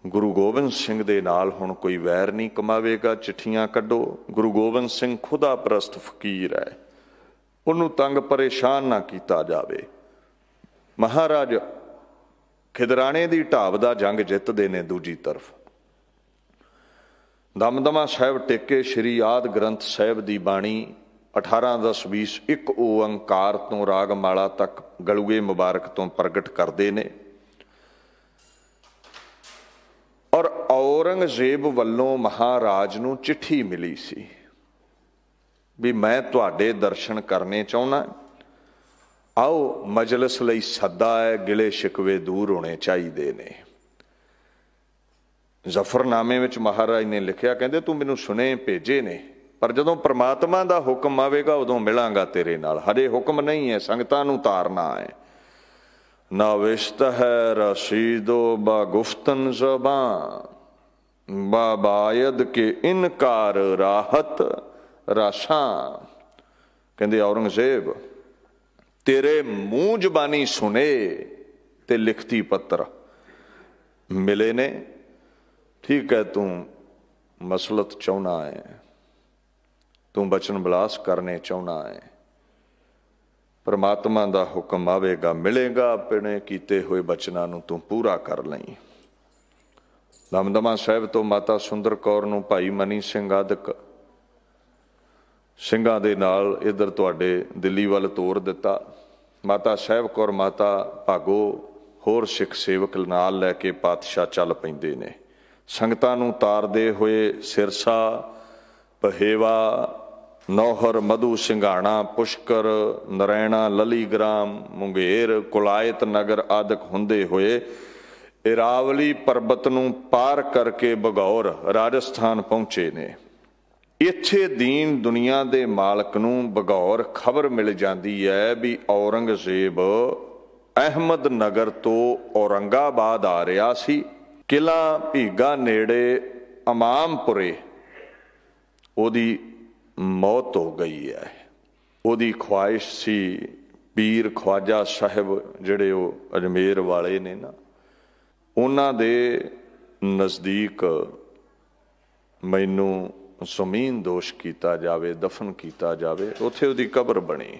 ਗੁਰੂ ਗੋਬਿੰਦ ਸਿੰਘ ਦੇ ਨਾਲ ਹੁਣ ਕੋਈ ਵੈਰ ਨਹੀਂ ਕਮਾਵੇਗਾ ਚਿੱਠੀਆਂ ਕੱਢੋ ਗੁਰੂ ਗੋਬਿੰਦ ਸਿੰਘ ਖੁਦਾ ਪ੍ਰਸਤ ਫਕੀਰ ਹੈ ਉਹਨੂੰ ਤੰਗ ਪਰੇਸ਼ਾਨ ਨਾ ਕੀਤਾ ਜਾਵੇ ਮਹਾਰਾਜ ਖਿਦਰਾਣੇ ਦੀ ਢਾਬ ਦਾ ਜੰਗ ਜਿੱਤਦੇ ਨੇ ਦੂਜੀ ਤਰਫ ਦਮਦਮਾ ਸਾਹਿਬ ਟੇਕੇ ਸ਼੍ਰੀ ਆਦ ਗ੍ਰੰਥ ਸਾਹਿਬ ਦੀ ਬਾਣੀ 18-10-20 ਇੱਕ ਓੰਕਾਰ ਤੋਂ ਰਾਗ ਮਾਲਾ ਤੱਕ ਗਲੂਏ ਮੁਬਾਰਕ ਤੋਂ ਪ੍ਰਗਟ ਕਰਦੇ ਨੇ ਔਰ ਔਰੰਗਜ਼ੇਬ ਵੱਲੋਂ ਮਹਾਰਾਜ ਨੂੰ ਚਿੱਠੀ ਮਿਲੀ ਸੀ ਵੀ ਮੈਂ ਤੁਹਾਡੇ ਦਰਸ਼ਨ ਕਰਨੇ ਚਾਹੁੰਦਾ ਆਓ ਮਜਲਿਸ ਲਈ ਸੱਦਾ ਹੈ ਗਿਲੇ ਸ਼ਿਕਵੇ ਦੂਰ ਹੋਣੇ ਚਾਹੀਦੇ ਨੇ ਜ਼ਫਰਨਾਮੇ ਵਿੱਚ ਮਹਾਰਾਜ ਨੇ ਲਿਖਿਆ ਕਹਿੰਦੇ ਤੂੰ ਮੈਨੂੰ ਸੁਨੇ ਭੇਜੇ ਨੇ ਪਰ ਜਦੋਂ ਪ੍ਰਮਾਤਮਾ ਦਾ ਹੁਕਮ ਆਵੇਗਾ ਉਦੋਂ ਮਿਲਾਂਗਾ ਤੇਰੇ ਨਾਲ ਹਰੇ ਹੁਕਮ ਨਹੀਂ ਹੈ ਸੰਗਤਾਂ ਨੂੰ ਤਾਰਨਾ ਹੈ ਨਾ ਵਿਸ਼ਤ ਹੈ ਰਸੀਦੋ ਬਾ ਗੁਫਤਨ ਜ਼ਬਾਨ ਬਾਬਾਇਦ ਕੇ ਇਨਕਾਰ ਰਾਹਤ ਰਾਸ਼ਾਂ ਕਹਿੰਦੇ ਔਰੰਗਜ਼ੇਬ ਤੇਰੇ ਮੂੰਹ ਜ਼ਬਾਨੀ ਸੁਨੇ ਤੇ ਲਿਖਤੀ ਪੱਤਰ ਮਿਲੇ ਨੇ ਠੀਕ ਹੈ ਤੂੰ ਮਸਲਤ ਚਾਹਣਾ ਹੈ ਤੂੰ ਬਚਨ ਬਲਾਸ ਕਰਨੇ ਚਾਹਣਾ ਹੈ ਪਰਮਾਤਮਾ ਦਾ ਹੁਕਮ ਆਵੇਗਾ ਮਿਲੇਗਾ ਆਪਣੇ ਕੀਤੇ ਹੋਏ ਬਚਨਾਂ ਨੂੰ ਤੂੰ ਪੂਰਾ ਕਰ ਲਈ ਨਮਦਮਾ ਸਾਹਿਬ ਤੋਂ ਮਾਤਾ ਸੁੰਦਰ ਕੌਰ ਨੂੰ ਭਾਈ ਮਨੀ ਸਿੰਘ ਆਦਿਕ ਸਿੰਘਾਂ ਦੇ ਨਾਲ ਇਧਰ ਤੁਹਾਡੇ ਦਿੱਲੀ ਵੱਲ ਤੋਰ ਦਿੱਤਾ ਮਾਤਾ ਸਹਿਬ ਕੌਰ ਮਾਤਾ ਭਾਗੋ ਹੋਰ ਸਿੱਖ ਸੇਵਕ ਨਾਲ ਲੈ ਕੇ ਪਾਤਸ਼ਾਹ ਚੱਲ ਪੈਂਦੇ ਨੇ ਸੰਗਤਾਂ ਨੂੰ ਤਾਰਦੇ ਹੋਏ ਸਿਰਸਾ ਪਹੇਵਾ ਨੌਹਰ ਮਧੂ ਸਿੰਘਾਣਾ ਪੁਸ਼ਕਰ ਨਰੈਣਾ ਲਲੀਗ੍ਰਾਮ ਮੁੰਗੇਰ ਕੁਲਾਇਤ ਨਗਰ ਆਦਿਕ ਹੁੰਦੇ ਹੋਏ ਇਰਾਵਲੀ ਪਰਬਤ ਨੂੰ ਪਾਰ ਕਰਕੇ ਬਗੌਰ ਰਾਜਸਥਾਨ ਪਹੁੰਚੇ ਨੇ ਇੱਥੇ ਦੀਨ ਦੁਨੀਆ ਦੇ ਮਾਲਕ ਨੂੰ ਬਗੌਰ ਖਬਰ ਮਿਲ ਜਾਂਦੀ ਹੈ ਵੀ ਔਰੰਗਜ਼ੇਬ ਅਹਿਮਦ ਨਗਰ ਤੋਂ ਔਰੰਗਾਬਾਦ ਆ ਰਿਹਾ ਸੀ ਕਿਲਾ ਭੀਗਾ ਨੇੜੇ ਇਮਾਮਪੁਰੇ ਉਹਦੀ ਮੌਤ ਹੋ ਗਈ ਹੈ ਉਹਦੀ ਖੁਆਇਸ਼ ਸੀ ਪੀਰ ਖਵਾਜਾ ਸਾਹਿਬ ਜਿਹੜੇ ਉਹ ਅਜਮੇਰ ਵਾਲੇ ਨੇ ਨਾ ਉਹਨਾਂ ਦੇ ਨਜ਼ਦੀਕ ਮੈਨੂੰ ਸੁਮੀਨ ਦੋਸ਼ ਕੀਤਾ ਜਾਵੇ ਦਫਨ ਕੀਤਾ ਜਾਵੇ ਉੱਥੇ ਉਹਦੀ ਕਬਰ ਬਣੀ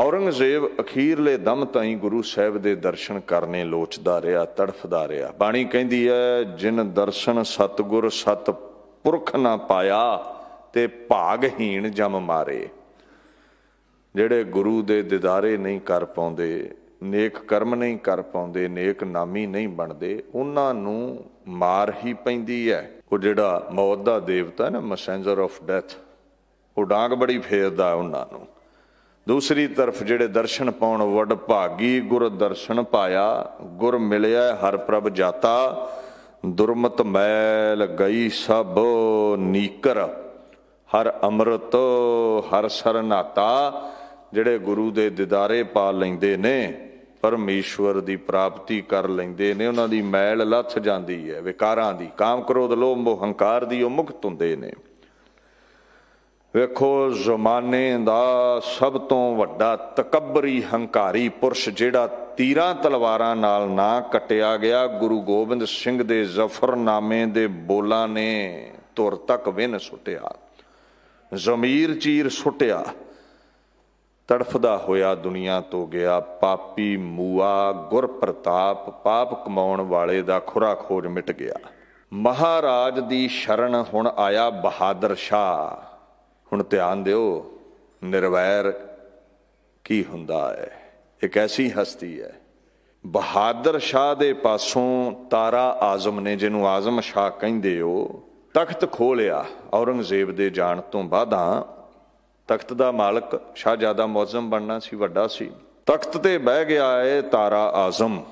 ਔਰੰਗਜ਼ੇਬ ਅਖੀਰਲੇ ਦਮ ਤਾਈਂ ਗੁਰੂ ਸਾਹਿਬ ਦੇ ਦਰਸ਼ਨ ਕਰਨੇ ਲੋਚਦਾ ਰਿਹਾ ਤੜਫਦਾ ਰਿਹਾ ਬਾਣੀ ਕਹਿੰਦੀ ਹੈ ਜਿਨ ਦਰਸ਼ਨ ਸਤਗੁਰ ਸਤ ਪੁਰਖ ਨਾ ਪਾਇਆ ਤੇ ਭਾਗਹੀਣ ਜਮ ਮਾਰੇ ਜਿਹੜੇ ਗੁਰੂ ਦੇ ਦਿਦਾਰੇ ਨਹੀਂ ਕਰ ਪਾਉਂਦੇ ਨੇਕ ਕਰਮ ਨਹੀਂ ਕਰ ਪਾਉਂਦੇ ਨੇਕ ਨਾਮੀ ਨਹੀਂ ਬਣਦੇ ਉਹਨਾਂ ਨੂੰ ਮਾਰ ਹੀ ਪੈਂਦੀ ਹੈ ਉਹ ਜਿਹੜਾ ਮੌਤ ਦਾ ਦੇਵਤਾ ਨਾ ਮੈਸੇਂਜਰ ਆਫ ਡੈਥ ਉਹ ਡਾਂਗ ਬੜੀ ਫੇਰਦਾ ਉਹਨਾਂ ਨੂੰ ਦੂਸਰੀ ਤਰਫ ਜਿਹੜੇ ਦਰਸ਼ਨ ਪਾਉਣ ਵੱਡ ਭਾਗੀ ਗੁਰ ਦਰਸ਼ਨ ਪਾਇਆ ਗੁਰ ਮਿਲਿਆ ਹਰ ਪ੍ਰਭ ਜਾਤਾ ਦੁਰਮਤ ਮੈਲ ਗਈ ਸਭ ਨੀਕਰ ਹਰ ਅੰਮ੍ਰਿਤ ਹਰ ਸਰਨਾਤਾ ਜਿਹੜੇ ਗੁਰੂ ਦੇ ਦਿਦਾਰੇ ਪਾ ਲੈਂਦੇ ਨੇ ਪਰਮੇਸ਼ਵਰ ਦੀ ਪ੍ਰਾਪਤੀ ਕਰ ਲੈਂਦੇ ਨੇ ਉਹਨਾਂ ਦੀ ਮੈਲ ਲੱਥ ਜਾਂਦੀ ਹੈ ਵਿਕਾਰਾਂ ਦੀ ਕਾਮ ਕ੍ਰੋਧ ਲੋਭ ਮੋਹ ਹੰਕਾਰ ਦੀ ਉਹ ਮੁਕਤ ਹੁੰਦੇ ਨੇ ਵੇਖੋ ਜ਼ਮਾਨੇ ਦਾ ਸਭ ਤੋਂ ਵੱਡਾ ਤਕਬਰੀ ਹੰਕਾਰੀ ਪੁਰਸ਼ ਜਿਹੜਾ ਤੀਰਾਂ ਤਲਵਾਰਾਂ ਨਾਲ ਨਾ ਕਟਿਆ ਗਿਆ ਗੁਰੂ ਗੋਬਿੰਦ ਸਿੰਘ ਦੇ ਜ਼ਫਰਨਾਮੇ ਦੇ ਬੋਲਾਂ ਨੇ ਤੁਰ ਤੱਕ ਵਿਨ ਸੁਟਿਆ ਜ਼ਮੀਰ ਚੀਰ ਸੁਟਿਆ ਤੜਫਦਾ ਹੋਇਆ ਦੁਨੀਆ ਤੋਂ ਗਿਆ ਪਾਪੀ ਮੂਆ ਗੁਰ ਪ੍ਰਤਾਪ ਪਾਪ ਕਮਾਉਣ ਵਾਲੇ ਦਾ ਖੁਰਾ ਖੋਜ ਮਿਟ ਗਿਆ ਮਹਾਰਾਜ ਦੀ ਸ਼ਰਨ ਹੁਣ ਆਇਆ ਬਹਾਦਰ ਸ਼ਾ ਹੁਣ ਧਿਆਨ ਦਿਓ ਨਿਰਵੈਰ ਕੀ ਹੁੰਦਾ ਹੈ ਇੱਕ ਐਸੀ ਹਸਤੀ ਹੈ ਬਹਾਦਰ ਸ਼ਾ ਦੇ ਪਾਸੋਂ ਤਾਰਾ ਆਜ਼ਮ ਨੇ ਜਿਹਨੂੰ ਆਜ਼ਮ ਸ਼ਾ ਕਹਿੰਦੇ ਹੋ ਤਖਤ ਖੋਲਿਆ ਔਰੰਗਜ਼ੇਬ ਦੇ ਜਾਣ ਤੋਂ ਬਾਅਦਾਂ ਤਖਤ ਦਾ ਮਾਲਕ ਸ਼ਾਹਜ਼ਾਦਾ ਮੌਜ਼ਮ ਬਣਨਾ ਸੀ ਵੱਡਾ ਸੀ ਤਖਤ ਤੇ ਬਹਿ ਗਿਆ ਏ ਤਾਰਾ ਆਜ਼ਮ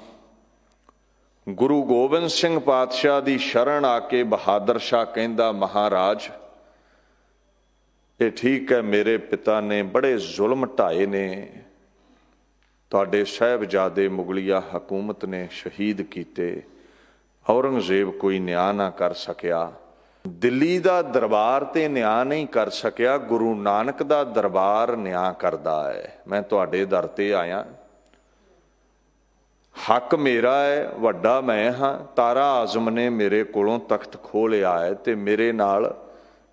ਗੁਰੂ ਗੋਬਿੰਦ ਸਿੰਘ ਪਾਤਸ਼ਾਹ ਦੀ ਸ਼ਰਣ ਆ ਕੇ ਬਹਾਦਰ ਸ਼ਾਹ ਕਹਿੰਦਾ ਮਹਾਰਾਜ ਇਹ ਠੀਕ ਹੈ ਮੇਰੇ ਪਿਤਾ ਨੇ ਬੜੇ ਜ਼ੁਲਮ ਢਾਏ ਨੇ ਤੁਹਾਡੇ ਸਹਿਬਜ਼ਾਦੇ ਮੁਗਲੀਆ ਹਕੂਮਤ ਨੇ ਸ਼ਹੀਦ ਕੀਤੇ ਔਰੰਗਜ਼ੇਬ ਕੋਈ ਨਿਆਂ ਨਾ ਕਰ ਸਕਿਆ ਦਿੱਲੀ ਦਾ ਦਰਬਾਰ ਤੇ ਨਿਆਂ ਨਹੀਂ ਕਰ ਸਕਿਆ ਗੁਰੂ ਨਾਨਕ ਦਾ ਦਰਬਾਰ ਨਿਆਂ ਕਰਦਾ ਹੈ ਮੈਂ ਤੁਹਾਡੇ ਦਰ ਤੇ ਆਇਆ ਹੱਕ ਮੇਰਾ ਹੈ ਵੱਡਾ ਮੈਂ ਹਾਂ ਤਾਰਾ ਆਜ਼ਮ ਨੇ ਮੇਰੇ ਕੋਲੋਂ ਤਖਤ ਖੋਹ ਲਿਆ ਹੈ ਤੇ ਮੇਰੇ ਨਾਲ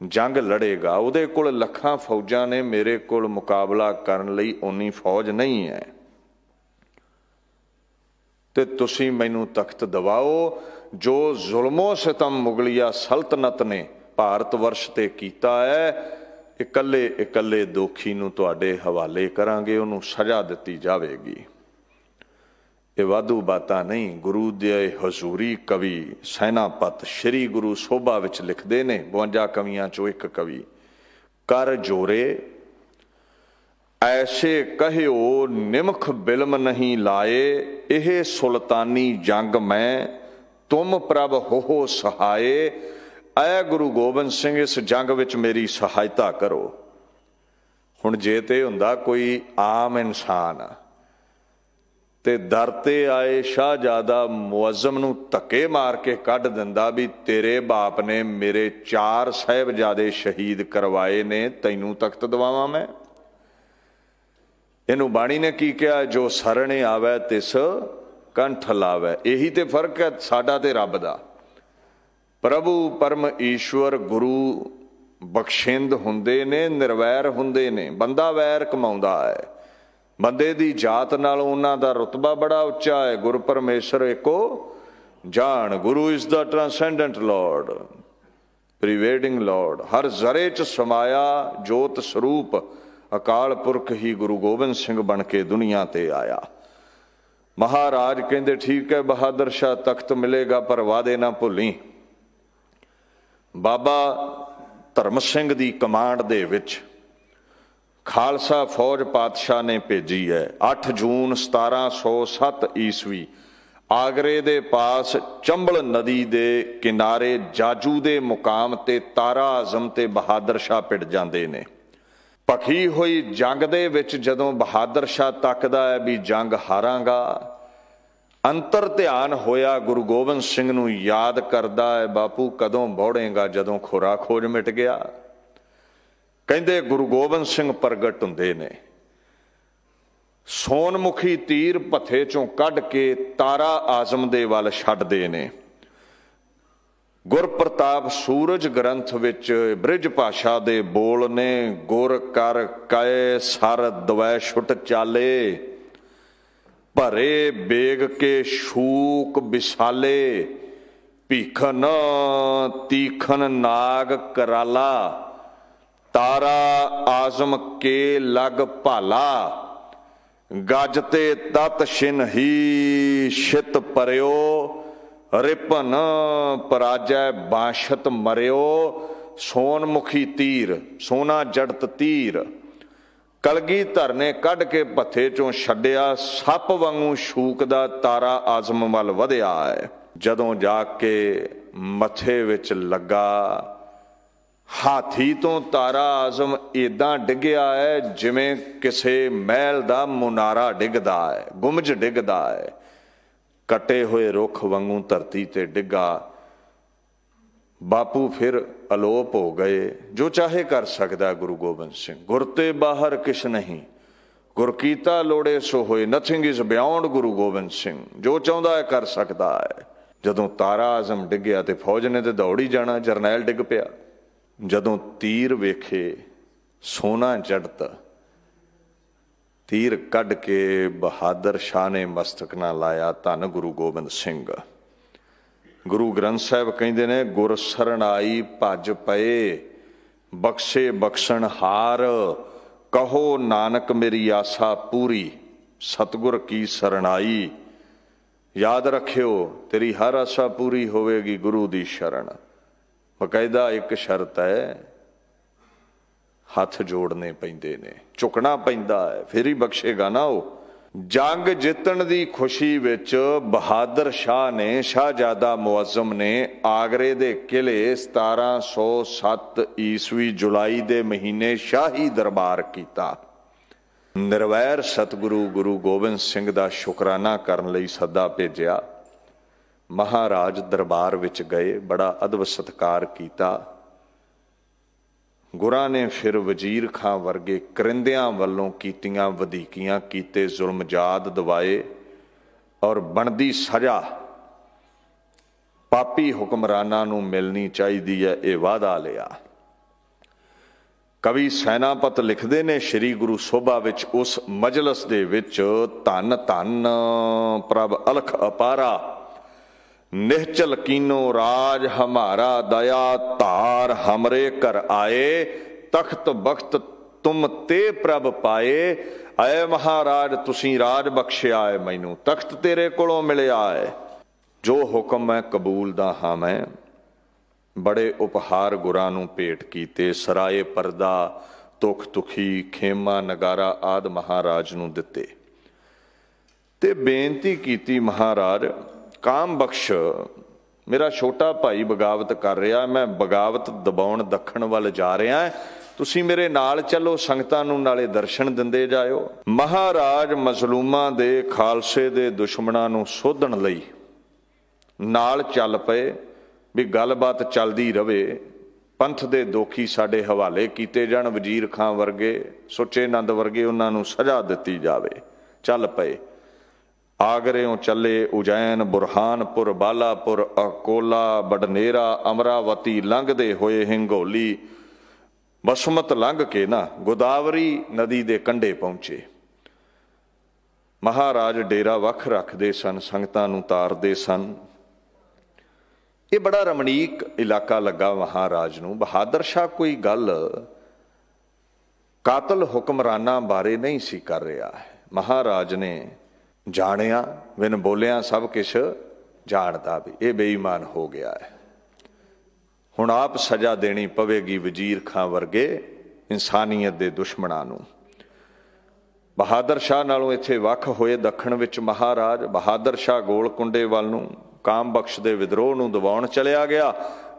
ਜੰਗ ਲੜੇਗਾ ਉਹਦੇ ਕੋਲ ਲੱਖਾਂ ਫੌਜਾਂ ਨੇ ਮੇਰੇ ਕੋਲ ਮੁਕਾਬਲਾ ਕਰਨ ਲਈ ਓਨੀ ਫੌਜ ਨਹੀਂ ਹੈ ਤੇ ਤੁਸੀਂ ਮੈਨੂੰ ਤਖਤ ਦਿਵਾਓ ਜੋ ਜ਼ੁਲਮੋ ਸਤਮ ਮੁਗਲਿਆ ਸਲਤਨਤ ਨੇ ਭਾਰਤ ਵਰਸ਼ ਤੇ ਕੀਤਾ ਹੈ ਇਕੱਲੇ ਇਕੱਲੇ ਦੋਖੀ ਨੂੰ ਤੁਹਾਡੇ ਹਵਾਲੇ ਕਰਾਂਗੇ ਉਹਨੂੰ ਸਜ਼ਾ ਦਿੱਤੀ ਜਾਵੇਗੀ ਇਹ ਵਾਧੂ ਬਾਤਾਂ ਨਹੀਂ ਗੁਰੂ ਦੇ ਹਜ਼ੂਰੀ ਕਵੀ ਸੈਨਾਪਤ ਸ੍ਰੀ ਗੁਰੂ ਸੋਭਾ ਵਿੱਚ ਲਿਖਦੇ ਨੇ 52 ਕਵੀਆਂ ਚੋਂ ਇੱਕ ਕਵੀ ਕਰ ਜੋਰੇ ਐਸੇ ਕਹਿਓ ਨਿਮਖ ਬਿਲਮ ਨਹੀਂ ਲਾਏ ਇਹ ਸੁਲਤਾਨੀ ਜੰਗ ਮੈਂ ਤੁਮ ਪ੍ਰਭ ਹੋ ਸਹਾਏ ਐ ਗੁਰੂ ਗੋਬਿੰਦ ਸਿੰਘ ਇਸ ਜੰਗ ਵਿੱਚ ਮੇਰੀ ਸਹਾਇਤਾ ਕਰੋ ਹੁਣ ਜੇ ਤੇ ਹੁੰਦਾ ਕੋਈ ਆਮ ਇਨਸਾਨ ਤੇ ਦਰ ਤੇ ਆਏ ਸ਼ਾਹਜਾਦਾ ਮੁਅਜ਼ਮ ਨੂੰ ਧੱਕੇ ਮਾਰ ਕੇ ਕੱਢ ਦਿੰਦਾ ਵੀ ਤੇਰੇ ਬਾਪ ਨੇ ਮੇਰੇ ਚਾਰ ਸਹਿਬਜ਼ਾਦੇ ਸ਼ਹੀਦ ਕਰਵਾਏ ਨੇ ਤੈਨੂੰ ਤਖਤ ਦਵਾਵਾਂ ਮੈਂ ਇਹਨੂੰ ਬਾਣੀ ਨੇ ਕੀ ਕਿਹਾ ਜੋ ਸਰਣੇ ਆਵੇ ਤਿਸ ਕੰਠ ਲਾਵੇ ਇਹੀ ਤੇ ਫਰਕ ਹੈ ਸਾਡਾ ਤੇ ਰੱਬ ਦਾ ਪ੍ਰਭੂ ਪਰਮ ਈਸ਼ਵਰ ਗੁਰੂ ਬਖਸ਼ਿੰਦ ਹੁੰਦੇ ਨੇ ਨਿਰਵੈਰ ਹੁੰਦੇ ਨੇ ਬੰਦਾ ਵੈਰ ਕਮਾਉਂਦਾ ਹੈ ਬੰਦੇ ਦੀ ਜਾਤ ਨਾਲ ਉਹਨਾਂ ਦਾ ਰਤਬਾ ਬੜਾ ਉੱਚਾ ਹੈ ਗੁਰ ਪਰਮੇਸ਼ਰ ਇੱਕੋ ਜਾਣ ਗੁਰੂ ਇਸ ਦਾ ਟ੍ਰਾਂਸੈਂਡੈਂਟ ਲਾਰਡ ਪ੍ਰੀਵੇਡਿੰਗ ਲਾਰਡ ਹਰ ਜ਼ਰੇ ਚ ਸਮਾਇਆ ਜੋਤ ਸਰੂਪ ਅਕਾਲ ਪੁਰਖ ਹੀ ਗੁਰੂ ਗੋਬਿੰਦ ਸਿੰਘ ਬਣ ਕੇ ਦੁਨੀਆ ਤੇ ਆਇਆ ਮਹਾਰਾਜ ਕਹਿੰਦੇ ਠੀਕ ਹੈ ਬਹਾਦਰ ਸ਼ਾਹ ਤਖਤ ਮਿਲੇਗਾ ਪਰ ਵਾਦੇ ਨਾ ਭੁੱਲੀ ਬਾਬਾ ਧਰਮ ਸਿੰਘ ਦੀ ਕਮਾਂਡ ਦੇ ਵਿੱਚ ਖਾਲਸਾ ਫੌਜ ਪਾਤਸ਼ਾਹ ਨੇ ਭੇਜੀ ਹੈ 8 ਜੂਨ 1707 ਈਸਵੀ ਆਗਰੇ ਦੇ ਪਾਸ ਚੰਬਲ ਨਦੀ ਦੇ ਕਿਨਾਰੇ ਜਾਜੂ ਦੇ ਮੁਕਾਮ ਤੇ ਤਾਰਾ ਆਜ਼ਮ ਤੇ ਬਹਾਦਰ ਸ਼ਾਹ ਪਿੜ ਜਾਂਦੇ ਨੇ ਪਖੀ ਹੋਈ ਜੰਗ ਦੇ ਵਿੱਚ ਜਦੋਂ ਬਹਾਦਰ ਸ਼ਾਹ ਤੱਕਦਾ ਹੈ ਵੀ ਜੰਗ ਹਾਰਾਂਗਾ ਅੰਤਰ ਧਿਆਨ ਹੋਇਆ ਗੁਰੂ ਗੋਬਿੰਦ ਸਿੰਘ ਨੂੰ ਯਾਦ ਕਰਦਾ ਹੈ ਬਾਪੂ ਕਦੋਂ ਬੋੜੇਗਾ ਜਦੋਂ ਖੋਰਾ ਖੋਜ ਮਿਟ ਗਿਆ ਕਹਿੰਦੇ ਗੁਰੂ ਗੋਬਿੰਦ ਸਿੰਘ ਪ੍ਰਗਟ ਹੁੰਦੇ ਨੇ ਸੋਨਮੁਖੀ ਤੀਰ ਭੱਥੇ ਚੋਂ ਕੱਢ ਕੇ ਤਾਰਾ ਆਜ਼ਮ ਦੇ ਵੱਲ ਛੱਡਦੇ ਨੇ ਗੁਰ ਪ੍ਰਤਾਪ ਸੂਰਜ ਗ੍ਰੰਥ ਵਿੱਚ ਬ੍ਰਿਜ ਭਾਸ਼ਾ ਦੇ ਬੋਲ ਨੇ ਗੁਰ ਕਰ ਕੈ ਸਰ ਦਵੈ ਛੁਟ ਚਾਲੇ ਭਰੇ ਬੇਗ ਕੇ ਸ਼ੂਕ ਵਿਸਾਲੇ ਭੀਖਨ ਤੀਖਨ ਨਾਗ ਕਰਾਲਾ ਤਾਰਾ ਆਜ਼ਮ ਕੇ ਲਗ ਭਾਲਾ ਗਜ ਤੇ ਤਤ ਸ਼ਿਨਹੀ ਸ਼ਿਤ ਪਰਿਓ ਰਿਪਨ ਪਰਾਜੈ ਬਾਸ਼ਤ ਮਰਿਓ ਸੋਨ ਮੁਖੀ ਤੀਰ ਸੋਨਾ ਜੜਤ ਤੀਰ ਕਲਗੀ ਧਰ ਨੇ ਕੱਢ ਕੇ ਭੱਥੇ ਚੋਂ ਛੱਡਿਆ ਸੱਪ ਵਾਂਗੂ ਸ਼ੂਕ ਦਾ ਤਾਰਾ ਆਜ਼ਮ ਵੱਲ ਵਧਿਆ ਹੈ ਜਦੋਂ ਜਾ ਕੇ ਮੱਥੇ ਵਿੱਚ ਲੱਗਾ ਹਾਥੀ ਤੋਂ ਤਾਰਾ ਆਜ਼ਮ ਇਦਾਂ ਡਿੱਗਿਆ ਹੈ ਜਿਵੇਂ ਕਿਸੇ ਮਹਿਲ ਦਾ ਮੁਨਾਰਾ ਡਿੱਗਦਾ ਹੈ ਗੁੰਮਜ ਡਿੱਗਦਾ ਹੈ ਕਟੇ ਹੋਏ ਰੁੱਖ ਵਾਂਗੂ ਧਰਤੀ ਤੇ ਡਿੱਗਾ ਬਾਪੂ ਫਿਰ ਅਲੋਪ ਹੋ ਗਏ ਜੋ ਚਾਹੇ ਕਰ ਸਕਦਾ ਗੁਰੂ ਗੋਬਿੰਦ ਸਿੰਘ ਗੁਰ ਤੇ ਬਾਹਰ ਕਿਛ ਨਹੀਂ ਗੁਰ ਕੀਤਾ ਲੋੜੇ ਸੋ ਹੋਏ nothing is beyond Guru Gobind Singh ਜੋ ਚਾਹੁੰਦਾ ਹੈ ਕਰ ਸਕਦਾ ਹੈ ਜਦੋਂ ਤਾਰਾ ਆਜ਼ਮ ਡਿੱਗਿਆ ਤੇ ਫੌਜ ਨੇ ਤੇ ਦੌੜੀ ਜਾਣਾ ਜਰਨੈਲ ਡਿੱਗ ਪਿਆ ਜਦੋਂ ਤੀਰ ਵੇਖੇ ਸੋਨਾ ਜੜਤ ਤੀਰ ਕੱਢ ਕੇ ਬਹਾਦਰ ਸ਼ਾਹ ਨੇ ਮਸਤਕ ਨਾ ਲਾਇਆ ਧੰਨ ਗੁਰੂ ਗੋਬਿੰਦ ਸਿੰਘ ਗੁਰੂ ਗ੍ਰੰਥ ਸਾਹਿਬ ਕਹਿੰਦੇ ਨੇ ਗੁਰ ਸਰਣ ਆਈ ਭੱਜ ਪਏ ਬਖਸ਼ੇ ਬਖਸ਼ਣ ਹਾਰ ਕਹੋ ਨਾਨਕ ਮੇਰੀ ਆਸਾ ਪੂਰੀ ਸਤਗੁਰ ਕੀ ਸਰਣਾਈ ਯਾਦ ਰੱਖਿਓ ਤੇਰੀ ਹਰ ਆਸਾ ਪੂਰੀ ਹੋਵੇਗੀ ਗੁਰੂ ਦੀ ਸ਼ਰਣ ਬਕਾਇਦਾ ਇੱਕ ਸ਼ਰਤ ਹੈ ਹੱਥ ਜੋੜਨੇ ਪੈਂਦੇ ਨੇ ਝੁਕਣਾ ਪੈਂਦਾ ਹੈ ਫਿਰ ਹੀ ਬਖਸ਼ੇਗਾ ਨਾ ਉਹ ਜੰਗ ਜਿੱਤਣ ਦੀ ਖੁਸ਼ੀ ਵਿੱਚ ਬਹਾਦਰ ਸ਼ਾਹ ਨੇ ਸ਼ਾਹਜਾਦਾ ਮੁਅਜ਼ਮ ਨੇ ਆਗਰੇ ਦੇ ਕਿਲੇ 1707 ਈਸਵੀ ਜੁਲਾਈ ਦੇ ਮਹੀਨੇ ਸ਼ਾਹੀ ਦਰਬਾਰ ਕੀਤਾ ਨਿਰਵੈਰ ਸਤਿਗੁਰੂ ਗੁਰੂ ਗੋਬਿੰਦ ਸਿੰਘ ਦਾ ਸ਼ੁਕਰਾਨਾ ਕਰਨ ਲਈ ਸੱਦਾ ਭੇਜਿਆ ਮਹਾਰਾਜ ਦਰਬਾਰ ਵਿੱਚ ਗਏ ਬੜਾ ਅਦਬ ਸਤਕਾਰ ਕੀਤਾ ਗੁਰਾਂ ਨੇ ਫਿਰ ਵਜ਼ੀਰ ਖਾਂ ਵਰਗੇ ਕਰਿੰਦਿਆਂ ਵੱਲੋਂ ਕੀਤੀਆਂ ਵਧੀਕੀਆਂ ਕੀਤੇ ਜ਼ੁਲਮ ਜਾਦ ਦਵਾਏ ਔਰ ਬਣਦੀ ਸਜ਼ਾ ਪਾਪੀ ਹੁਕਮਰਾਨਾਂ ਨੂੰ ਮਿਲਣੀ ਚਾਹੀਦੀ ਹੈ ਇਹ ਵਾਦਾ ਲਿਆ ਕਵੀ ਸੈਨਾਪਤ ਲਿਖਦੇ ਨੇ ਸ੍ਰੀ ਗੁਰੂ ਸੋਭਾ ਵਿੱਚ ਉਸ ਮਜਲਿਸ ਦੇ ਵਿੱਚ ਧੰਨ ਧੰਨ ਪ੍ਰਭ ਅਲਖ ਅਪਾਰਾ ਨਿਹਚਲ ਕੀਨੋ ਰਾਜ ਹਮਾਰਾ ਦਇਆ ਧਾਰ ਹਮਰੇ ਘਰ ਆਏ ਤਖਤ ਬਖਤ ਤੁਮ ਤੇ ਪ੍ਰਭ ਪਾਏ ਐ ਮਹਾਰਾਜ ਤੁਸੀਂ ਰਾਜ ਬਖਸ਼ਿਆ ਹੈ ਮੈਨੂੰ ਤਖਤ ਤੇਰੇ ਕੋਲੋਂ ਮਿਲਿਆ ਹੈ ਜੋ ਹੁਕਮ ਮੈਂ ਕਬੂਲ ਦਾ ਹਾਂ ਮੈਂ ਬੜੇ ਉਪਹਾਰ ਗੁਰਾਂ ਨੂੰ ਭੇਟ ਕੀਤੇ ਸਰਾਏ ਪਰਦਾ ਤੁਖ ਤੁਖੀ ਖੇਮਾ ਨਗਾਰਾ ਆਦ ਮਹਾਰਾਜ ਨੂੰ ਦਿੱਤੇ ਤੇ ਬੇਨਤੀ ਕੀਤੀ ਮਹਾਰਾਜ ਕਾਮ ਬਖਸ਼ ਮੇਰਾ ਛੋਟਾ ਭਾਈ ਬਗਾਵਤ ਕਰ ਰਿਹਾ ਮੈਂ ਬਗਾਵਤ ਦਬਾਉਣ ਦੱਖਣ ਵੱਲ ਜਾ ਰਿਹਾ ਤੁਸੀਂ ਮੇਰੇ ਨਾਲ ਚੱਲੋ ਸੰਗਤਾਂ ਨੂੰ ਨਾਲੇ ਦਰਸ਼ਨ ਦਿੰਦੇ ਜਾਇਓ ਮਹਾਰਾਜ ਮਜ਼ਲੂਮਾਂ ਦੇ ਖਾਲਸੇ ਦੇ ਦੁਸ਼ਮਣਾਂ ਨੂੰ ਸੋਧਣ ਲਈ ਨਾਲ ਚੱਲ ਪਏ ਵੀ ਗੱਲਬਾਤ ਚੱਲਦੀ ਰਵੇ ਪੰਥ ਦੇ ਦੋਖੀ ਸਾਡੇ ਹਵਾਲੇ ਕੀਤੇ ਜਾਣ ਵਜ਼ੀਰ ਖਾਨ ਵਰਗੇ ਸੁੱਚੇ ਆਨੰਦ ਵਰਗੇ ਉਹਨਾਂ ਨੂੰ ਸਜ਼ਾ ਦਿੱਤੀ ਜਾਵੇ ਚੱਲ ਪਏ ਆਗਰੇੋਂ ਚੱਲੇ ਉਜੈਨ ਬੁਰਹਾਨਪੁਰ ਬਾਲਾਪੁਰ ਅਕੋਲਾ ਬਡਨੇਰਾ ਅਮਰਾਵਤੀ ਲੰਘਦੇ ਹੋਏ ਹਿੰਗੋਲੀ ਬਸਮਤ ਲੰਘ ਕੇ ਨਾ ਗੋਦਾਵਰੀ ਨਦੀ ਦੇ ਕੰਢੇ ਪਹੁੰਚੇ ਮਹਾਰਾਜ ਡੇਰਾ ਵੱਖ ਰੱਖਦੇ ਸਨ ਸੰਗਤਾਂ ਨੂੰ ਤਾਰਦੇ ਸਨ ਇਹ ਬੜਾ ਰਮਣੀਕ ਇਲਾਕਾ ਲੱਗਾ ਮਹਾਰਾਜ ਨੂੰ ਬਹਾਦਰ ਸ਼ਾਹ ਕੋਈ ਗੱਲ ਕਾਤਲ ਹੁਕਮਰਾਨਾਂ ਬਾਰੇ ਨਹੀਂ ਸੀ ਕਰ ਰਿਹਾ ਹੈ ਮਹਾਰਾਜ ਨੇ ਜਾਣਿਆ ਬਿਨ ਬੋਲਿਆ ਸਭ ਕਿਛ ਜਾਣਦਾ ਵੀ ਇਹ ਬੇਈਮਾਨ ਹੋ ਗਿਆ ਹੈ ਹੁਣ ਆਪ ਸਜ਼ਾ ਦੇਣੀ ਪਵੇਗੀ ਵਜ਼ੀਰ ਖਾਂ ਵਰਗੇ ਇਨਸਾਨੀਅਤ ਦੇ ਦੁਸ਼ਮਣਾਂ ਨੂੰ ਬਹਾਦਰ ਸ਼ਾਹ ਨਾਲੋਂ ਇੱਥੇ ਵੱਖ ਹੋਏ ਦੱਖਣ ਵਿੱਚ ਮਹਾਰਾਜ ਬਹਾਦਰ ਸ਼ਾਹ ਗੋਲਕੁੰਡੇ ਵੱਲ ਨੂੰ ਕਾਮ ਬਖਸ਼ ਦੇ ਵਿਦਰੋਹ ਨੂੰ ਦਬਾਉਣ ਚਲਿਆ ਗਿਆ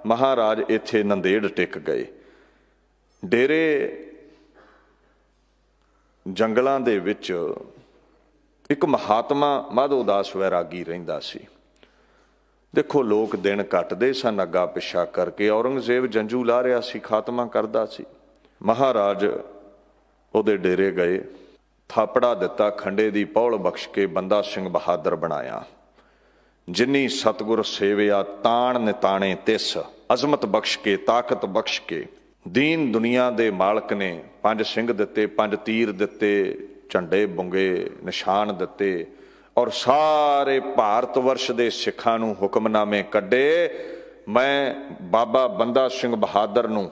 ਮਹਾਰਾਜ ਇੱਥੇ ਨੰਦੇੜ ਟਿਕ ਗਏ ਡੇਰੇ ਜੰਗਲਾਂ ਦੇ ਵਿੱਚ ਇੱਕ ਮਹਾਤਮਾ ਮਾਧੋ ਦਾਸ ਵੈਰਾਗੀ ਰਹਿੰਦਾ ਸੀ ਦੇਖੋ ਲੋਕ ਦਿਨ ਕੱਟਦੇ ਸਨ ਅੱਗਾ ਪਿਛਾ ਕਰਕੇ ਔਰੰਗਜ਼ੇਬ ਜੰਜੂ ਲਾ ਰਿਹਾ ਸੀ ਖਾਤਮਾ ਕਰਦਾ ਸੀ ਮਹਾਰਾਜ ਉਹਦੇ ਡੇਰੇ ਗਏ ਥਾਪੜਾ ਦਿੱਤਾ ਖੰਡੇ ਦੀ ਪੌਲ ਬਖਸ਼ ਕੇ ਬੰਦਾ ਸਿੰਘ ਬਹਾਦਰ ਬਣਾਇਆ ਜਿਨੀ ਸਤਗੁਰ ਸੇਵਿਆ ਤਾਣ ਨਿਤਾਣੇ ਤਿਸ ਅਜ਼ਮਤ ਬਖਸ਼ ਕੇ ਤਾਕਤ ਬਖਸ਼ ਕੇ ਦੀਨ ਦੁਨੀਆ ਦੇ ਮਾਲਕ ਨੇ ਪੰਜ ਸਿੰਘ ਦਿੱਤੇ ਪੰਜ ਤੀਰ ਦਿੱਤੇ ਝੰਡੇ ਬੁੰਗੇ ਨਿਸ਼ਾਨ ਦਿੱਤੇ ਔਰ ਸਾਰੇ ਭਾਰਤ ਵਰਸ਼ ਦੇ ਸਿੱਖਾਂ ਨੂੰ ਹੁਕਮਨਾਮੇ ਕੱਢੇ ਮੈਂ ਬਾਬਾ ਬੰਦਾ ਸਿੰਘ ਬਹਾਦਰ ਨੂੰ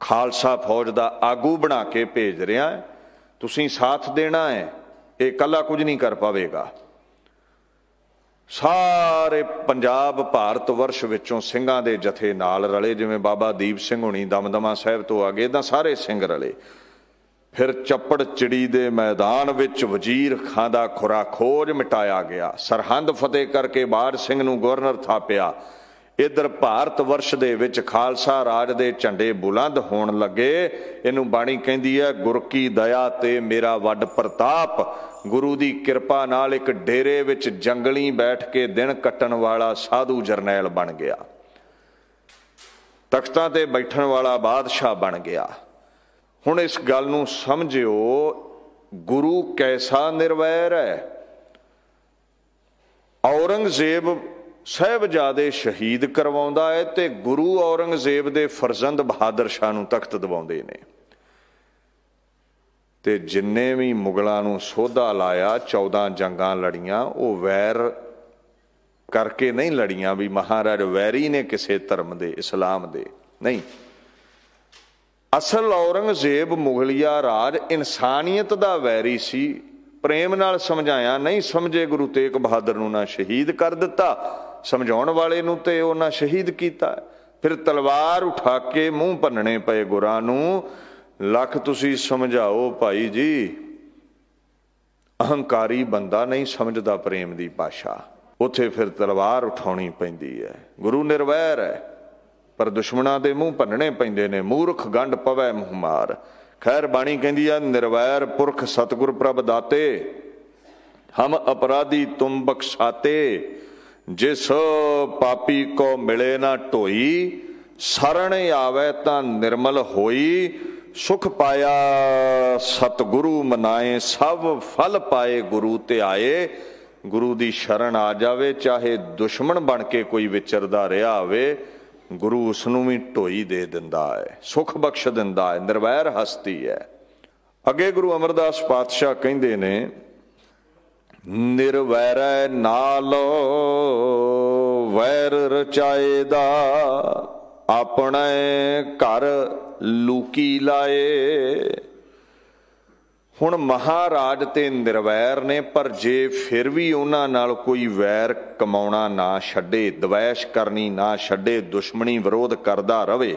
ਖਾਲਸਾ ਫੌਜ ਦਾ ਆਗੂ ਬਣਾ ਕੇ ਭੇਜ ਰਿਹਾ ਤੁਸੀਂ ਸਾਥ ਦੇਣਾ ਹੈ ਇਹ ਕੱਲਾ ਕੁਝ ਨਹੀਂ ਕਰ ਪਾਵੇਗਾ ਸਾਰੇ ਪੰਜਾਬ ਭਾਰਤ ਵਰਸ਼ ਵਿੱਚੋਂ ਸਿੰਘਾਂ ਦੇ ਜਥੇ ਨਾਲ ਰਲੇ ਜਿਵੇਂ ਬਾਬਾ ਦੀਪ ਸਿੰਘ ਹੁਣੀ ਦਮਦਮਾ ਸਾਹਿਬ ਤੋਂ ਆ ਤਾਂ ਸਾਰੇ ਸਿੰਘ ਰਲੇ ਫਿਰ ਚੱਪੜ ਚਿੜੀ ਦੇ ਮੈਦਾਨ ਵਿੱਚ ਵਜ਼ੀਰ ਖਾਂ ਦਾ ਖੁਰਾ ਖੋਜ ਮਿਟਾਇਆ ਗਿਆ ਸਰਹੰਦ ਫਤਿਹ ਕਰਕੇ ਬਾੜ ਸਿੰਘ ਨੂੰ ਗਵਰਨਰ ਥਾਪਿਆ ਇਧਰ ਭਾਰਤ ਵਰਸ਼ ਦੇ ਵਿੱਚ ਖਾਲਸਾ ਰਾਜ ਦੇ ਝੰਡੇ ਬੁਲੰਦ ਹੋਣ ਲੱਗੇ ਇਹਨੂੰ ਬਾਣੀ ਕਹਿੰਦੀ ਹੈ ਗੁਰ ਕੀ ਦਇਆ ਤੇ ਮੇਰਾ ਵੱਡ ਪ੍ਰਤਾਪ ਗੁਰੂ ਦੀ ਕਿਰਪਾ ਨਾਲ ਇੱਕ ਡੇਰੇ ਵਿੱਚ ਜੰਗਲੀ ਬੈਠ ਕੇ ਦਿਨ ਕੱਟਣ ਵਾਲਾ ਸਾਧੂ ਜਰਨੈਲ ਬਣ ਗਿਆ ਤਖਤਾਂ ਤੇ ਬੈਠਣ ਵਾਲਾ ਬਾਦਸ਼ਾਹ ਬਣ ਗਿਆ ਹੁਣ ਇਸ ਗੱਲ ਨੂੰ ਸਮਝਿਓ ਗੁਰੂ ਕੈਸਾ ਨਿਰਵੈਰ ਹੈ ਔਰੰਗਜ਼ੇਬ ਸਹਿਬਜ਼ਾਦੇ ਸ਼ਹੀਦ ਕਰਵਾਉਂਦਾ ਹੈ ਤੇ ਗੁਰੂ ਔਰੰਗਜ਼ੇਬ ਦੇ ਫਰਜ਼ੰਦ ਬਹਾਦਰ ਸ਼ਾਹ ਨੂੰ ਤਖਤ ਦਿਵਾਉਂਦੇ ਨੇ ਤੇ ਜਿੰਨੇ ਵੀ ਮੁਗਲਾਂ ਨੂੰ ਸੋਧਾ ਲਾਇਆ 14 ਜੰਗਾਂ ਲੜੀਆਂ ਉਹ ਵੈਰ ਕਰਕੇ ਨਹੀਂ ਲੜੀਆਂ ਵੀ ਮਹਾਰਾਜ ਵੈਰੀ ਨੇ ਕਿਸੇ ਧਰਮ ਦੇ ਇਸਲਾਮ ਦੇ ਨਹੀਂ ਅਸਲ ਔਰੰਗਜ਼ੇਬ ਮੁਗਲਿਆ ਰਾਜ ਇਨਸਾਨੀਅਤ ਦਾ ਵੈਰੀ ਸੀ ਪ੍ਰੇਮ ਨਾਲ ਸਮਝਾਇਆ ਨਹੀਂ ਸਮਝੇ ਗੁਰੂ ਤੇਗ ਬਹਾਦਰ ਨੂੰ ਨਾ ਸ਼ਹੀਦ ਕਰ ਦਿੱਤਾ ਸਮਝਾਉਣ ਵਾਲੇ ਨੂੰ ਤੇ ਉਹ ਨਾ ਸ਼ਹੀਦ ਕੀਤਾ ਫਿਰ ਤਲਵਾਰ ਉਠਾ ਕੇ ਮੂੰਹ ਭੰਨਣੇ ਪਏ ਗੁਰਾਂ ਨੂੰ ਲੱਖ ਤੁਸੀਂ ਸਮਝਾਓ ਭਾਈ ਜੀ ਅਹੰਕਾਰੀ ਬੰਦਾ ਨਹੀਂ ਸਮਝਦਾ ਪ੍ਰੇਮ ਦੀ ਭਾਸ਼ਾ ਉਥੇ ਫਿਰ ਤਲਵਾਰ ਉਠਾਉਣੀ ਪੈਂਦੀ ਹੈ ਗੁਰੂ ਨਿਰਵੈਰ ਹੈ ਪਰ ਦੁਸ਼ਮਣਾਂ ਦੇ ਮੂੰਹ ਭੰਨਣੇ ਪੈਂਦੇ ਨੇ ਮੂਰਖ ਗੰਢ ਪਵੈ ਮੁਹਮਾਰ ਖੈਰ ਬਾਣੀ ਕਹਿੰਦੀ ਆ ਨਿਰਵੈਰ ਪੁਰਖ ਸਤਗੁਰ ਪ੍ਰਭ ਦਾਤੇ ਹਮ ਅਪਰਾਧੀ ਤੁਮ ਬਖਸ਼ਾਤੇ ਜਿਸ ਪਾਪੀ ਕੋ ਮਿਲੇ ਨਾ ਢੋਈ ਸਰਣ ਆਵੇ ਤਾਂ ਨਿਰਮਲ ਹੋਈ ਸੁਖ ਪਾਇਆ ਸਤਗੁਰੂ ਮਨਾਏ ਸਭ ਫਲ ਪਾਏ ਗੁਰੂ ਤੇ ਆਏ ਗੁਰੂ ਦੀ ਸ਼ਰਨ ਆ ਜਾਵੇ ਚਾਹੇ ਦੁਸ਼ਮਣ ਬਣ ਕੇ ਕੋਈ ਵਿਚਰਦਾ ਰਿਹਾ ਹੋਵੇ ਗੁਰੂ ਉਸ ਨੂੰ ਵੀ ਢੋਈ ਦੇ ਦਿੰਦਾ ਹੈ ਸੁਖ ਬਖਸ਼ ਦਿੰਦਾ ਹੈ ਨਿਰਵੈਰ ਹਸਤੀ ਹੈ ਅੱਗੇ ਗੁਰੂ ਅਮਰਦਾਸ ਪਾਤਸ਼ਾਹ ਕਹਿੰਦੇ ਨੇ ਨਿਰਵੈਰੈ ਨਾਲ ਵੈਰ ਰਚਾਏ ਦਾ ਆਪਣੇ ਘਰ ਲੂਕੀ ਲਾਏ ਹੁਣ ਮਹਾਰਾਜ ਤੇ ਨਿਰਵੈਰ ਨੇ ਪਰ ਜੇ ਫਿਰ ਵੀ ਉਹਨਾਂ ਨਾਲ ਕੋਈ ਵੈਰ ਕਮਾਉਣਾ ਨਾ ਛੱਡੇ ਦਵੈਸ਼ ਕਰਨੀ ਨਾ ਛੱਡੇ ਦੁਸ਼ਮਣੀ ਵਿਰੋਧ ਕਰਦਾ ਰਵੇ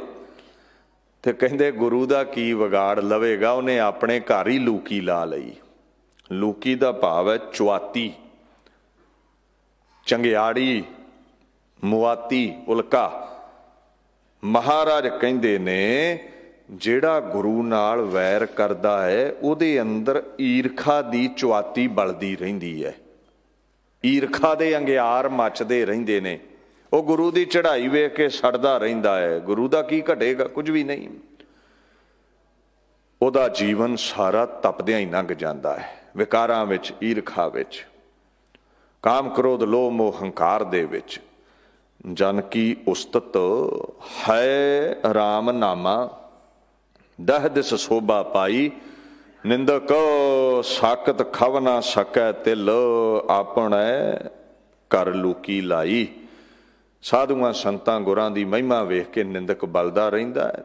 ਤੇ ਕਹਿੰਦੇ ਗੁਰੂ ਦਾ ਕੀ ਵਿਗਾੜ ਲਵੇਗਾ ਉਹਨੇ ਆਪਣੇ ਘਰ ਹੀ ਲੂਕੀ ਲਾ ਲਈ ਲੂਕੀ ਦਾ ਭਾਵ ਹੈ ਚੁਆਤੀ ਚੰਗਿਆੜੀ ਮੁਆਤੀ ਉਲਕਾ ਮਹਾਰਾਜ ਕਹਿੰਦੇ ਨੇ ਜਿਹੜਾ ਗੁਰੂ ਨਾਲ ਵੈਰ ਕਰਦਾ ਹੈ ਉਹਦੇ ਅੰਦਰ ਈਰਖਾ ਦੀ ਚੁਆਤੀ ਬਲਦੀ ਰਹਿੰਦੀ ਹੈ ਈਰਖਾ ਦੇ ਅੰਗਿਆਰ ਮੱਚਦੇ ਰਹਿੰਦੇ ਨੇ ਉਹ ਗੁਰੂ ਦੀ ਚੜ੍ਹਾਈ ਵੇਖ ਕੇ ਸੜਦਾ ਰਹਿੰਦਾ ਹੈ ਗੁਰੂ ਦਾ ਕੀ ਘਟੇਗਾ ਕੁਝ ਵੀ ਨਹੀਂ ਉਹਦਾ ਜੀਵਨ ਸਾਰਾ ਤਪਦਿਆਂ ਹੀ ਲੰਘ ਜਾਂਦਾ ਹੈ ਵਿਕਾਰਾਂ ਵਿੱਚ ਈਰਖਾ ਵਿੱਚ ਕਾਮ ਕ੍ਰੋਧ ਲੋਭ ਮੋਹ ਹੰਕਾਰ ਦੇ ਵਿੱਚ ਜਨ ਕੀ ਉਸਤਤ ਹੈ RAM ਨਾਮਾ ਦਹ ਦਿਸ ਸੋਭਾ ਪਾਈ ਨਿੰਦਕ ਸਾਕਤ ਖਵ ਨਾ ਸਕੈ ਤਿਲ ਆਪਣੈ ਕਰ ਲੁਕੀ ਲਾਈ ਸਾਧੂਆਂ ਸੰਤਾਂ ਗੁਰਾਂ ਦੀ ਮਹਿਮਾ ਵੇਖ ਕੇ ਨਿੰਦਕ ਬਲਦਾ ਰਹਿੰਦਾ ਹੈ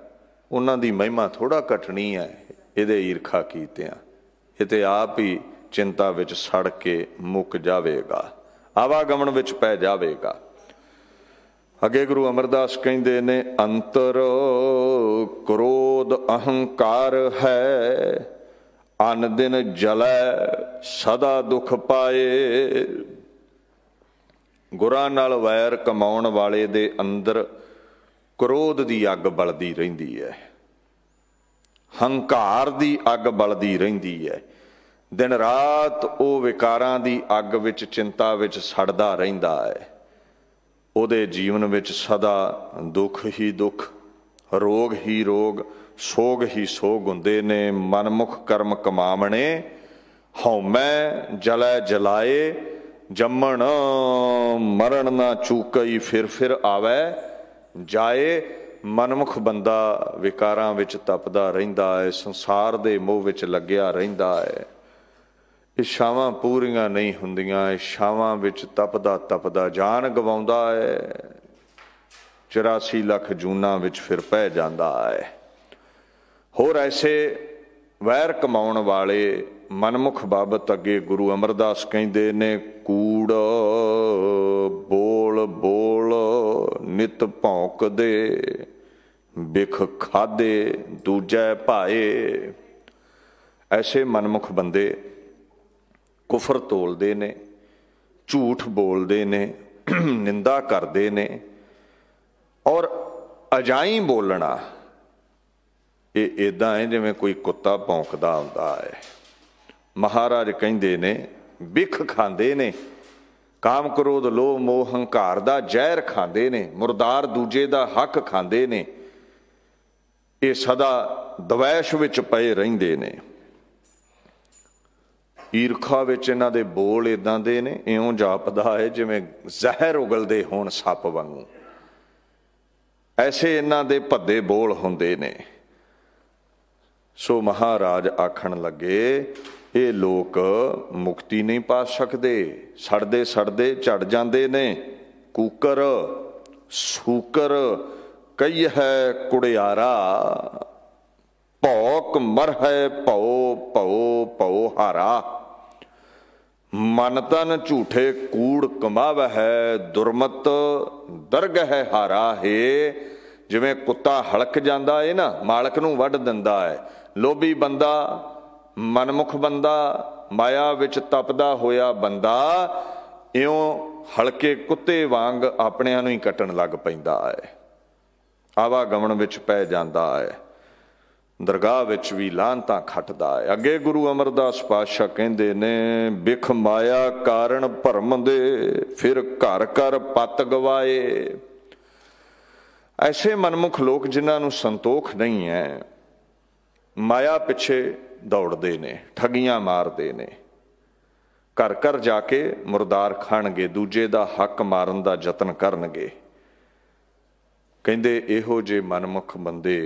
ਉਹਨਾਂ ਦੀ ਮਹਿਮਾ ਥੋੜਾ ਘਟਣੀ ਹੈ ਇਹਦੇ ਈਰਖਾ ਕੀਤਿਆਂ ਇਤੇ ਆਪ ਹੀ ਚਿੰਤਾ ਵਿੱਚ ਸੜ ਕੇ ਮੁੱਕ ਜਾਵੇਗਾ ਆਵਾਗਮਨ ਵਿੱਚ ਪੈ ਜਾਵੇਗਾ ਅਗੇ ਗੁਰੂ ਅਮਰਦਾਸ ਕਹਿੰਦੇ ਨੇ ਅੰਤਰ ਕ੍ਰੋਧ ਅਹੰਕਾਰ ਹੈ ਅਨ ਦਿਨ ਜਲੈ ਸਦਾ ਦੁਖ ਪਾਏ ਗੁਰਾਂ ਨਾਲ ਵੈਰ ਕਮਾਉਣ ਵਾਲੇ ਦੇ ਅੰਦਰ ਕ੍ਰੋਧ ਦੀ ਅੱਗ ਬਲਦੀ ਰਹਿੰਦੀ ਹੈ ਹੰਕਾਰ ਦੀ ਅੱਗ ਬਲਦੀ ਰਹਿੰਦੀ ਹੈ ਦਿਨ ਰਾਤ ਉਹ ਵਿਕਾਰਾਂ ਦੀ ਅੱਗ ਵਿੱਚ ਚਿੰਤਾ ਵਿੱਚ ਸੜਦਾ ਰਹਿੰਦਾ ਹੈ ਉਹਦੇ ਜੀਵਨ ਵਿੱਚ ਸਦਾ ਦੁੱਖ ਹੀ ਦੁੱਖ ਰੋਗ ਹੀ ਰੋਗ ਸੋਗ ਹੀ ਸੋਗ ਹੁੰਦੇ ਨੇ ਮਨਮੁਖ ਕਰਮ ਕਮਾਵਣੇ ਹਉਮੈ ਜਲੈ ਜਲਾਏ ਜੰਮਣ ਮਰਨ ਨਾ ਚੂਕਈ ਫਿਰ ਫਿਰ ਆਵੇ ਜਾਏ ਮਨਮੁਖ ਬੰਦਾ ਵਿਕਾਰਾਂ ਵਿੱਚ ਤਪਦਾ ਰਹਿੰਦਾ ਹੈ ਸੰਸਾਰ ਦੇ ਮੋਹ ਵਿੱਚ ਲੱਗਿਆ ਰਹਿੰਦਾ ਹੈ ਇਸ਼ਾਵਾਂ ਪੂਰੀਆਂ ਨਹੀਂ ਹੁੰਦੀਆਂ ਇਸ਼ਾਵਾਂ ਵਿੱਚ ਤਪਦਾ ਤਪਦਾ ਜਾਨ ਗਵਾਉਂਦਾ ਹੈ 84 ਲੱਖ ਜੂਨਾ ਵਿੱਚ ਫਿਰ ਪੈ ਜਾਂਦਾ ਹੈ ਹੋਰ ਐਸੇ ਵੈਰ ਕਮਾਉਣ ਵਾਲੇ ਮਨਮੁਖ ਬਾਬਤ ਅੱਗੇ ਗੁਰੂ ਅਮਰਦਾਸ ਕਹਿੰਦੇ ਨੇ ਕੂੜ ਬੋਲ ਬੋਲ ਨਿਤ ਭੌਂਕਦੇ ਬਿਖ ਖਾਦੇ ਦੂਜੇ ਭਾਏ ਐਸੇ ਮਨਮੁਖ ਬੰਦੇ ਕੁਫਰ ਤੋਲਦੇ ਨੇ ਝੂਠ ਬੋਲਦੇ ਨੇ ਨਿੰਦਾ ਕਰਦੇ ਨੇ ਔਰ ਅਜਾਈ ਬੋਲਣਾ ਇਹ ਇਦਾਂ ਹੈ ਜਿਵੇਂ ਕੋਈ ਕੁੱਤਾ ਭੌਂਕਦਾ ਹੁੰਦਾ ਹੈ ਮਹਾਰਾਜ ਕਹਿੰਦੇ ਨੇ ਵਿਖ ਖਾਂਦੇ ਨੇ ਕਾਮ ਕ੍ਰੋਧ ਲੋਭ ਮੋਹ ਹੰਕਾਰ ਦਾ ਜ਼ਹਿਰ ਖਾਂਦੇ ਨੇ ਮੁਰਦਾਰ ਦੂਜੇ ਦਾ ਹੱਕ ਖਾਂਦੇ ਨੇ ਇਹ ਸਦਾ ਦਵੈਸ਼ ਵਿੱਚ ਪਏ ਰਹਿੰਦੇ ਨੇ ਈਰਖਾ ਵਿੱਚ ਇਹਨਾਂ ਦੇ ਬੋਲ ਇਦਾਂ ਦੇ ਨੇ ਇਉਂ ਜਾਪਦਾ ਹੈ ਜਿਵੇਂ ਜ਼ਹਿਰ ਉਗਲਦੇ ਹੋਣ ਸੱਪ ਵਾਂਗੂ ਐਸੇ ਇਹਨਾਂ ਦੇ ਭੱਦੇ ਬੋਲ ਹੁੰਦੇ ਨੇ ਸੋ ਮਹਾਰਾਜ ਆਖਣ ਲੱਗੇ ਇਹ ਲੋਕ ਮੁਕਤੀ ਨਹੀਂ ਪਾ ਸਕਦੇ ਸੜਦੇ ਸੜਦੇ ਝੜ ਜਾਂਦੇ ਨੇ ਕੂਕਰ ਸੂਕਰ ਕਈ ਹੈ ਕੁੜਿਆਰਾ ਭੌਕ ਮਰ ਹੈ ਭਉ ਭਉ ਭਉ ਹਾਰਾ ਮਨ ਤਨ ਝੂਠੇ ਕੂੜ ਕਮਾਵ ਹੈ ਦੁਰਮਤ ਦਰਗ ਹੈ ਹਾਰਾ ਹੈ ਜਿਵੇਂ ਕੁੱਤਾ ਹਲਕ ਜਾਂਦਾ ਹੈ ਨਾ ਮਾਲਕ ਨੂੰ ਵੱਢ ਦਿੰਦਾ ਹੈ ਲੋਭੀ ਬੰਦਾ ਮਨਮੁਖ ਬੰਦਾ ਮਾਇਆ ਵਿੱਚ ਤਪਦਾ ਹੋਇਆ ਬੰਦਾ ਇਉਂ ਹਲਕੇ ਕੁੱਤੇ ਵਾਂਗ ਆਪਣਿਆਂ ਨੂੰ ਹੀ ਕੱਟਣ ਲੱਗ ਪੈਂਦਾ ਹੈ ਆਵਾ ਗਮਣ ਵਿੱਚ ਪੈ ਜਾਂਦਾ ਹੈ ਦਰਗਾਹ ਵਿੱਚ ਵੀ ਲਾਂਤਾ ਖਟਦਾ ਹੈ ਅੱਗੇ ਗੁਰੂ ਅਮਰਦਾਸ ਪਾਤਸ਼ਾਹ ਕਹਿੰਦੇ ਨੇ ਬਿਖ ਮਾਇਆ ਕਾਰਨ ਭਰਮ ਦੇ ਫਿਰ ਘਰ ਘਰ ਪਤ ਗਵਾਏ ਐਸੇ ਮਨਮੁਖ ਲੋਕ ਜਿਨ੍ਹਾਂ ਨੂੰ ਸੰਤੋਖ ਨਹੀਂ ਹੈ ਮਾਇਆ ਪਿੱਛੇ ਦੌੜਦੇ ਨੇ ਠਗੀਆਂ ਮਾਰਦੇ ਨੇ ਘਰ ਘਰ ਜਾ ਕੇ ਮੁਰਦਾਰ ਖਾਣਗੇ ਦੂਜੇ ਦਾ ਹੱਕ ਮਾਰਨ ਦਾ ਯਤਨ ਕਰਨਗੇ ਕਹਿੰਦੇ ਇਹੋ ਜੇ ਮਨਮੁਖ ਬੰਦੇ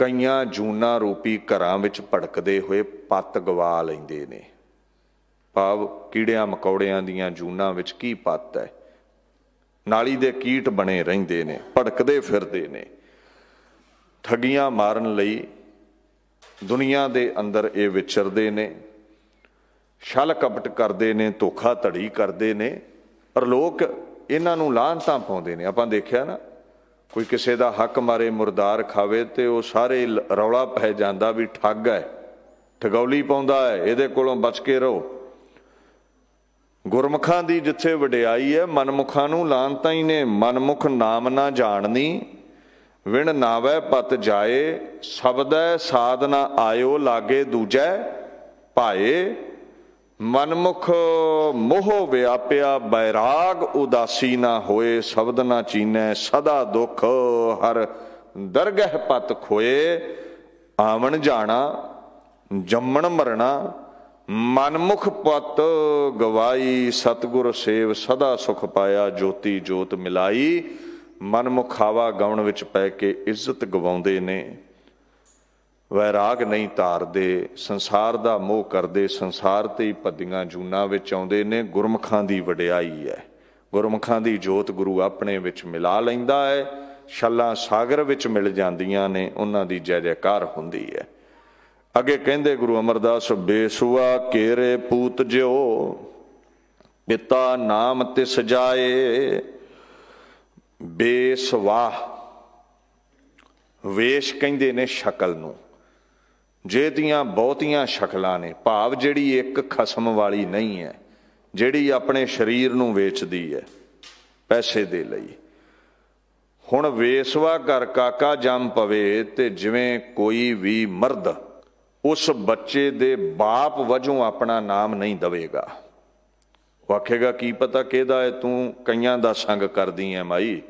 ਕਈਆਂ ਜੂਨਾ ਰੂਪੀ ਘਰਾਂ ਵਿੱਚ ਭੜਕਦੇ ਹੋਏ ਪੱਤ ਗਵਾ ਲੈਂਦੇ ਨੇ ਭਾਵ ਕੀੜਿਆਂ ਮਕੌੜਿਆਂ ਦੀਆਂ ਜੂਨਾ ਵਿੱਚ ਕੀ ਪੱਤ ਹੈ ਨਾਲੀ ਦੇ ਕੀਟ ਬਣੇ ਰਹਿੰਦੇ ਨੇ ਭੜਕਦੇ ਫਿਰਦੇ ਨੇ ਠਗੀਆਂ ਮਾਰਨ ਲਈ ਦੁਨੀਆ ਦੇ ਅੰਦਰ ਇਹ ਵਿਚਰਦੇ ਨੇ ਛਲ ਕਪਟ ਕਰਦੇ ਨੇ ਧੋਖਾ ਧੜੀ ਕਰਦੇ ਨੇ ਪਰ ਲੋਕ ਇਹਨਾਂ ਨੂੰ ਤਾਂ ਪਾਉਂਦੇ ਨੇ ਆਪਾਂ ਦੇਖਿਆ ਨਾ ਕੋਈ ਕਿਸੇ ਦਾ ਹੱਕ ਮਾਰੇ ਮੁਰਦਾਰ ਖਾਵੇ ਤੇ ਉਹ ਸਾਰੇ ਰੌਲਾ ਪੈ ਜਾਂਦਾ ਵੀ ਠੱਗ ਹੈ ਠਗੌਲੀ ਪਾਉਂਦਾ ਹੈ ਇਹਦੇ ਕੋਲੋਂ ਬਚ ਕੇ ਰਹੋ ਗੁਰਮਖਾਂ ਦੀ ਜਿੱਥੇ ਵਡਿਆਈ ਹੈ ਮਨਮੁਖਾਂ ਨੂੰ ਲਾਂ ਤਾਂ ਹੀ ਨੇ ਮਨਮੁਖ ਨਾਮ ਨਾ ਜਾਣਨੀ ਵਿਣ ਨਾਵੇ ਪਤ ਜਾਏ ਸ਼ਬਦੈ ਸਾਧਨਾ ਆਇਓ ਲਾਗੇ ਦੂਜੈ ਪਾਏ ਮਨਮੁਖ ਮੋਹ ਵਿਆਪਿਆ ਬੈਰਾਗ ਉਦਾਸੀ ਨਾ ਹੋਏ ਸ਼ਬਦ ਨਾ ਚੀਨੈ ਸਦਾ ਦੁਖ ਹਰ ਦਰਗਹਿ ਪਤ ਖੋਏ ਆਵਣ ਜਾਣਾ ਜੰਮਣ ਮਰਣਾ ਮਨਮੁਖ ਪਤ ਗਵਾਈ ਸਤਗੁਰ ਸੇਵ ਸਦਾ ਸੁਖ ਪਾਇਆ ਜੋਤੀ ਜੋਤ ਮਿਲਾਈ ਮਨਮੁਖਾਵਾ ਗਾਉਣ ਵਿੱਚ ਪੈ ਕੇ ਇੱਜ਼ਤ ਗਵਾਉਂਦੇ ਨੇ ਵੈਰਾਗ ਨਹੀਂ ਧਾਰਦੇ ਸੰਸਾਰ ਦਾ ਮੋਹ ਕਰਦੇ ਸੰਸਾਰ ਤੇ ਹੀ ਪੱਦੀਆਂ ਜੂਨਾ ਵਿੱਚ ਆਉਂਦੇ ਨੇ ਗੁਰਮਖਾਂ ਦੀ ਵਡਿਆਈ ਹੈ ਗੁਰਮਖਾਂ ਦੀ ਜੋਤ ਗੁਰੂ ਆਪਣੇ ਵਿੱਚ ਮਿਲਾ ਲੈਂਦਾ ਹੈ ਛੱਲਾ ਸਾਗਰ ਵਿੱਚ ਮਿਲ ਜਾਂਦੀਆਂ ਨੇ ਉਹਨਾਂ ਦੀ ਜੈ ਜੈਕਾਰ ਹੁੰਦੀ ਹੈ ਅੱਗੇ ਕਹਿੰਦੇ ਗੁਰੂ ਅਮਰਦਾਸ ਬੇਸੂਆ ਕੇਰੇ ਪੂਤ ਜਿਓ ਪਿਤਾ ਨਾਮ ਤੇ ਸਜਾਏ ਬੇਸਵਾ ਵੇਸ਼ ਕਹਿੰਦੇ ਨੇ ਸ਼ਕਲ ਨੂੰ ਜਿਹਦੀਆਂ ਬਹੁਤੀਆਂ ਸ਼ਕਲਾਂ ਨੇ ਭਾਵ ਜਿਹੜੀ ਇੱਕ ਖਸਮ ਵਾਲੀ ਨਹੀਂ ਹੈ ਜਿਹੜੀ ਆਪਣੇ ਸਰੀਰ ਨੂੰ ਵੇਚਦੀ ਹੈ ਪੈਸੇ ਦੇ ਲਈ ਹੁਣ ਵੇਸਵਾ ਕਰ ਕਾਕਾ ਜੰਮ ਪਵੇ ਤੇ ਜਿਵੇਂ ਕੋਈ ਵੀ ਮਰਦ ਉਸ ਬੱਚੇ ਦੇ ਬਾਪ ਵਜੋਂ ਆਪਣਾ ਨਾਮ ਨਹੀਂ ਦਵੇਗਾ ਉਹ ਆਖੇਗਾ ਕੀ ਪਤਾ ਕਿਹਦਾ ਹੈ ਤੂੰ ਕਈਆਂ ਦਾ ਸੰਗ ਕਰਦੀ ਐ ਮਾਈ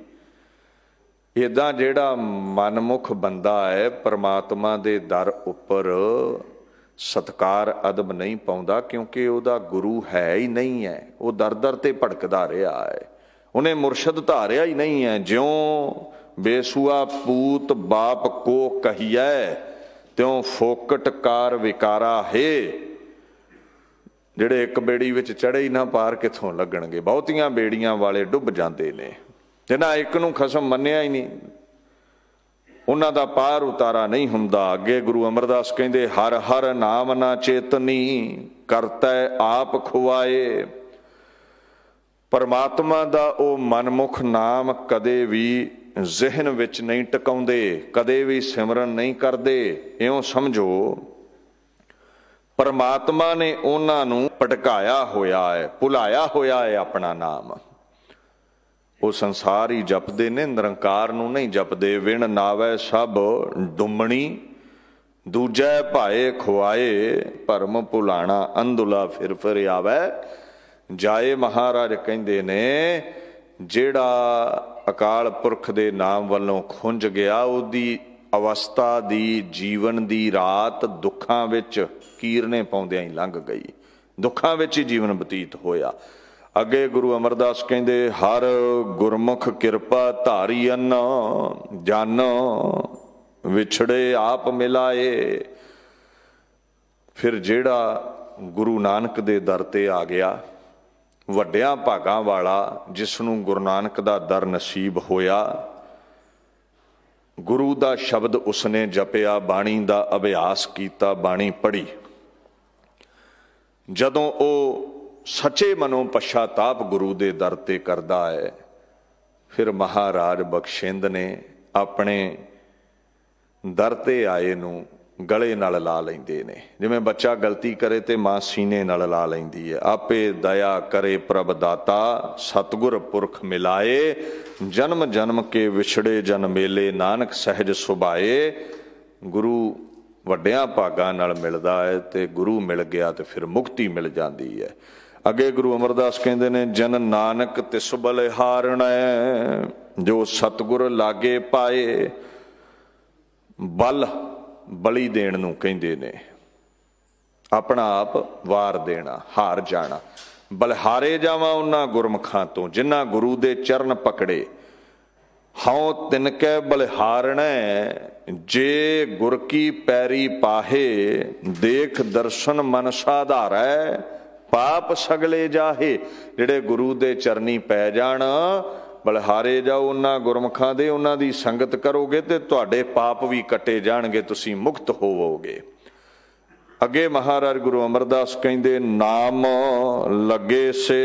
ਇਦਾਂ ਜਿਹੜਾ ਮਨਮੁਖ ਬੰਦਾ ਹੈ ਪਰਮਾਤਮਾ ਦੇ ਦਰ ਉੱਪਰ ਸਤਕਾਰ ਅਦਬ ਨਹੀਂ ਪਾਉਂਦਾ ਕਿਉਂਕਿ ਉਹਦਾ ਗੁਰੂ ਹੈ ਹੀ ਨਹੀਂ ਹੈ ਉਹ ਦਰ-ਦਰ ਤੇ ਭਟਕਦਾ ਰਿਹਾ ਹੈ ਉਹਨੇ ਮੁਰਸ਼ਿਦ ਧਾਰਿਆ ਹੀ ਨਹੀਂ ਹੈ ਜਿਉਂ ਬੇਸੂਆ ਪੂਤ ਬਾਪ ਕੋ ਕਹੀਐ ਤਿਉ ਫੋਕਟ ਕਾਰ ਵਿਕਾਰਾ ਹੈ ਜਿਹੜੇ ਇੱਕ ਬੇੜੀ ਵਿੱਚ ਚੜੇ ਹੀ ਨਾ ਪਾਰ ਕਿਥੋਂ ਲੱਗਣਗੇ ਬਹੁਤੀਆਂ ਬੇੜੀਆਂ ਵਾਲੇ ਡੁੱਬ ਜਾਂਦੇ ਨੇ ਜਿਨ੍ਹਾਂ ਇੱਕ ਨੂੰ ਖਸਮ ਮੰਨਿਆ ਹੀ ਨਹੀਂ ਉਹਨਾਂ ਦਾ ਪਾਰ ਉਤਾਰਾ ਨਹੀਂ ਹੁੰਦਾ ਅੱਗੇ ਗੁਰੂ ਅਮਰਦਾਸ ਕਹਿੰਦੇ ਹਰ ਹਰ ਨਾਮ ਨਾ ਚੇਤਨੀ ਕਰਤਾ ਆਪ ਖੁਆਏ ਪਰਮਾਤਮਾ ਦਾ ਉਹ ਮਨਮੁਖ ਨਾਮ ਕਦੇ ਵੀ ਜ਼ਿਹਨ ਵਿੱਚ ਨਹੀਂ ਟਿਕਾਉਂਦੇ ਕਦੇ ਵੀ ਸਿਮਰਨ ਨਹੀਂ ਕਰਦੇ ਇਉਂ ਸਮਝੋ ਪਰਮਾਤਮਾ ਨੇ ਉਹਨਾਂ ਨੂੰ ਪਟਕਾਇਆ ਹੋਇਆ ਹੈ ਭੁਲਾਇਆ ਹੋਇਆ ਹੈ ਆਪਣਾ ਨਾਮ ਉਹ ਸੰਸਾਰ ਹੀ ਜਪਦੇ ਨੇ ਨਿਰੰਕਾਰ ਨੂੰ ਨਹੀਂ ਜਪਦੇ ਵਿਣ ਨਾਵੇ ਸਭ ਡੁੰਮਣੀ ਦੂਜੇ ਭਾਏ ਖੁਆਏ ਭਰਮ ਭੁਲਾਣਾ ਅੰਦੁਲਾ ਫਿਰ ਫਿਰ ਆਵੇ ਜਾਏ ਮਹਾਰਾਜ ਕਹਿੰਦੇ ਨੇ ਜਿਹੜਾ ਅਕਾਲ ਪੁਰਖ ਦੇ ਨਾਮ ਵੱਲੋਂ ਖੁੰਝ ਗਿਆ ਉਹਦੀ ਅਵਸਥਾ ਦੀ ਜੀਵਨ ਦੀ ਰਾਤ ਦੁੱਖਾਂ ਵਿੱਚ ਕੀਰਨੇ ਪਾਉਂਦਿਆਂ ਹੀ ਲੰਘ ਗਈ ਦੁੱਖਾਂ ਵਿੱਚ ਹੀ ਜੀਵਨ ਬਤੀਤ ਹੋਇਆ ਅੱਗੇ ਗੁਰੂ ਅਮਰਦਾਸ ਕਹਿੰਦੇ ਹਰ ਗੁਰਮੁਖ ਕਿਰਪਾ ਧਾਰੀ ਅਨ ਜਨ ਵਿਛੜੇ ਆਪ ਮਿਲਾਏ ਫਿਰ ਜਿਹੜਾ ਗੁਰੂ ਨਾਨਕ ਦੇ ਦਰ ਤੇ ਆ ਗਿਆ ਵੱਡਿਆਂ ਭਾਗਾਂ ਵਾਲਾ ਜਿਸ ਨੂੰ ਗੁਰੂ ਨਾਨਕ ਦਾ ਦਰ ਨਸੀਬ ਹੋਇਆ ਗੁਰੂ ਦਾ ਸ਼ਬਦ ਉਸਨੇ ਜਪਿਆ ਬਾਣੀ ਦਾ ਅਭਿਆਸ ਕੀਤਾ ਬਾਣੀ ਪੜ੍ਹੀ ਜਦੋਂ ਉਹ ਸੱਚੇ ਮਨੋਂ ਪਛਤਾਪ ਗੁਰੂ ਦੇ ਦਰ ਤੇ ਕਰਦਾ ਹੈ ਫਿਰ ਮਹਾਰਾਜ ਬਖਸ਼ਿੰਦ ਨੇ ਆਪਣੇ ਦਰ ਤੇ ਆਏ ਨੂੰ ਗਲੇ ਨਾਲ ਲਾ ਲੈਂਦੇ ਨੇ ਜਿਵੇਂ ਬੱਚਾ ਗਲਤੀ ਕਰੇ ਤੇ ਮਾਂ ਸੀਨੇ ਨਾਲ ਲਾ ਲੈਂਦੀ ਹੈ ਆਪੇ ਦਇਆ ਕਰੇ ਪ੍ਰਭ ਦਾਤਾ ਸਤਗੁਰ ਪੁਰਖ ਮਿਲਾਏ ਜਨਮ ਜਨਮ ਕੇ ਵਿਛੜੇ ਜਨ ਮੇਲੇ ਨਾਨਕ ਸਹਿਜ ਸੁਭਾਏ ਗੁਰੂ ਵੱਡਿਆਂ ਭਾਗਾਂ ਨਾਲ ਮਿਲਦਾ ਹੈ ਤੇ ਗੁਰੂ ਮਿਲ ਗਿਆ ਤੇ ਫਿਰ ਮੁਕਤੀ ਮਿਲ ਜਾਂਦੀ ਹੈ ਅੱਗੇ ਗੁਰੂ ਅਮਰਦਾਸ ਕਹਿੰਦੇ ਨੇ ਜਨ ਨਾਨਕ ਤਿਸਬਲ ਹਾਰਣੈ ਜੋ ਸਤਗੁਰ ਲਾਗੇ ਪਾਏ ਬਲ ਬਲੀ ਦੇਣ ਨੂੰ ਕਹਿੰਦੇ ਨੇ ਆਪਣਾ ਆਪ ਵਾਰ ਦੇਣਾ ਹਾਰ ਜਾਣਾ ਬਲਹਾਰੇ ਜਾਵਾਂ ਉਹਨਾਂ ਗੁਰਮਖਾਂ ਤੋਂ ਜਿਨ੍ਹਾਂ ਗੁਰੂ ਦੇ ਚਰਨ ਪਕੜੇ ਹਉ ਤਿਨ ਕੈ ਬਲਿਹਾਰਣੈ ਜੇ ਗੁਰ ਕੀ ਪੈਰੀ ਪਾਹੇ ਦੇਖ ਦਰਸ਼ਨ ਮਨ ਸਾਧਾਰੈ ਪਾਪ ਸਗਲੇ ਜਾਹੇ ਜਿਹੜੇ ਗੁਰੂ ਦੇ ਚਰਨੀ ਪੈ ਜਾਣ ਬਲਹਾਰੇ ਜਾਓ ਉਹਨਾਂ ਗੁਰਮਖਾਂ ਦੇ ਉਹਨਾਂ ਦੀ ਸੰਗਤ ਕਰੋਗੇ ਤੇ ਤੁਹਾਡੇ ਪਾਪ ਵੀ ਕੱਟੇ ਜਾਣਗੇ ਤੁਸੀਂ ਮੁਕਤ ਹੋਵੋਗੇ ਅੱਗੇ ਮਹਾਰਾਜ ਗੁਰੂ ਅਮਰਦਾਸ ਕਹਿੰਦੇ ਨਾਮ ਲੱਗੇ ਸੇ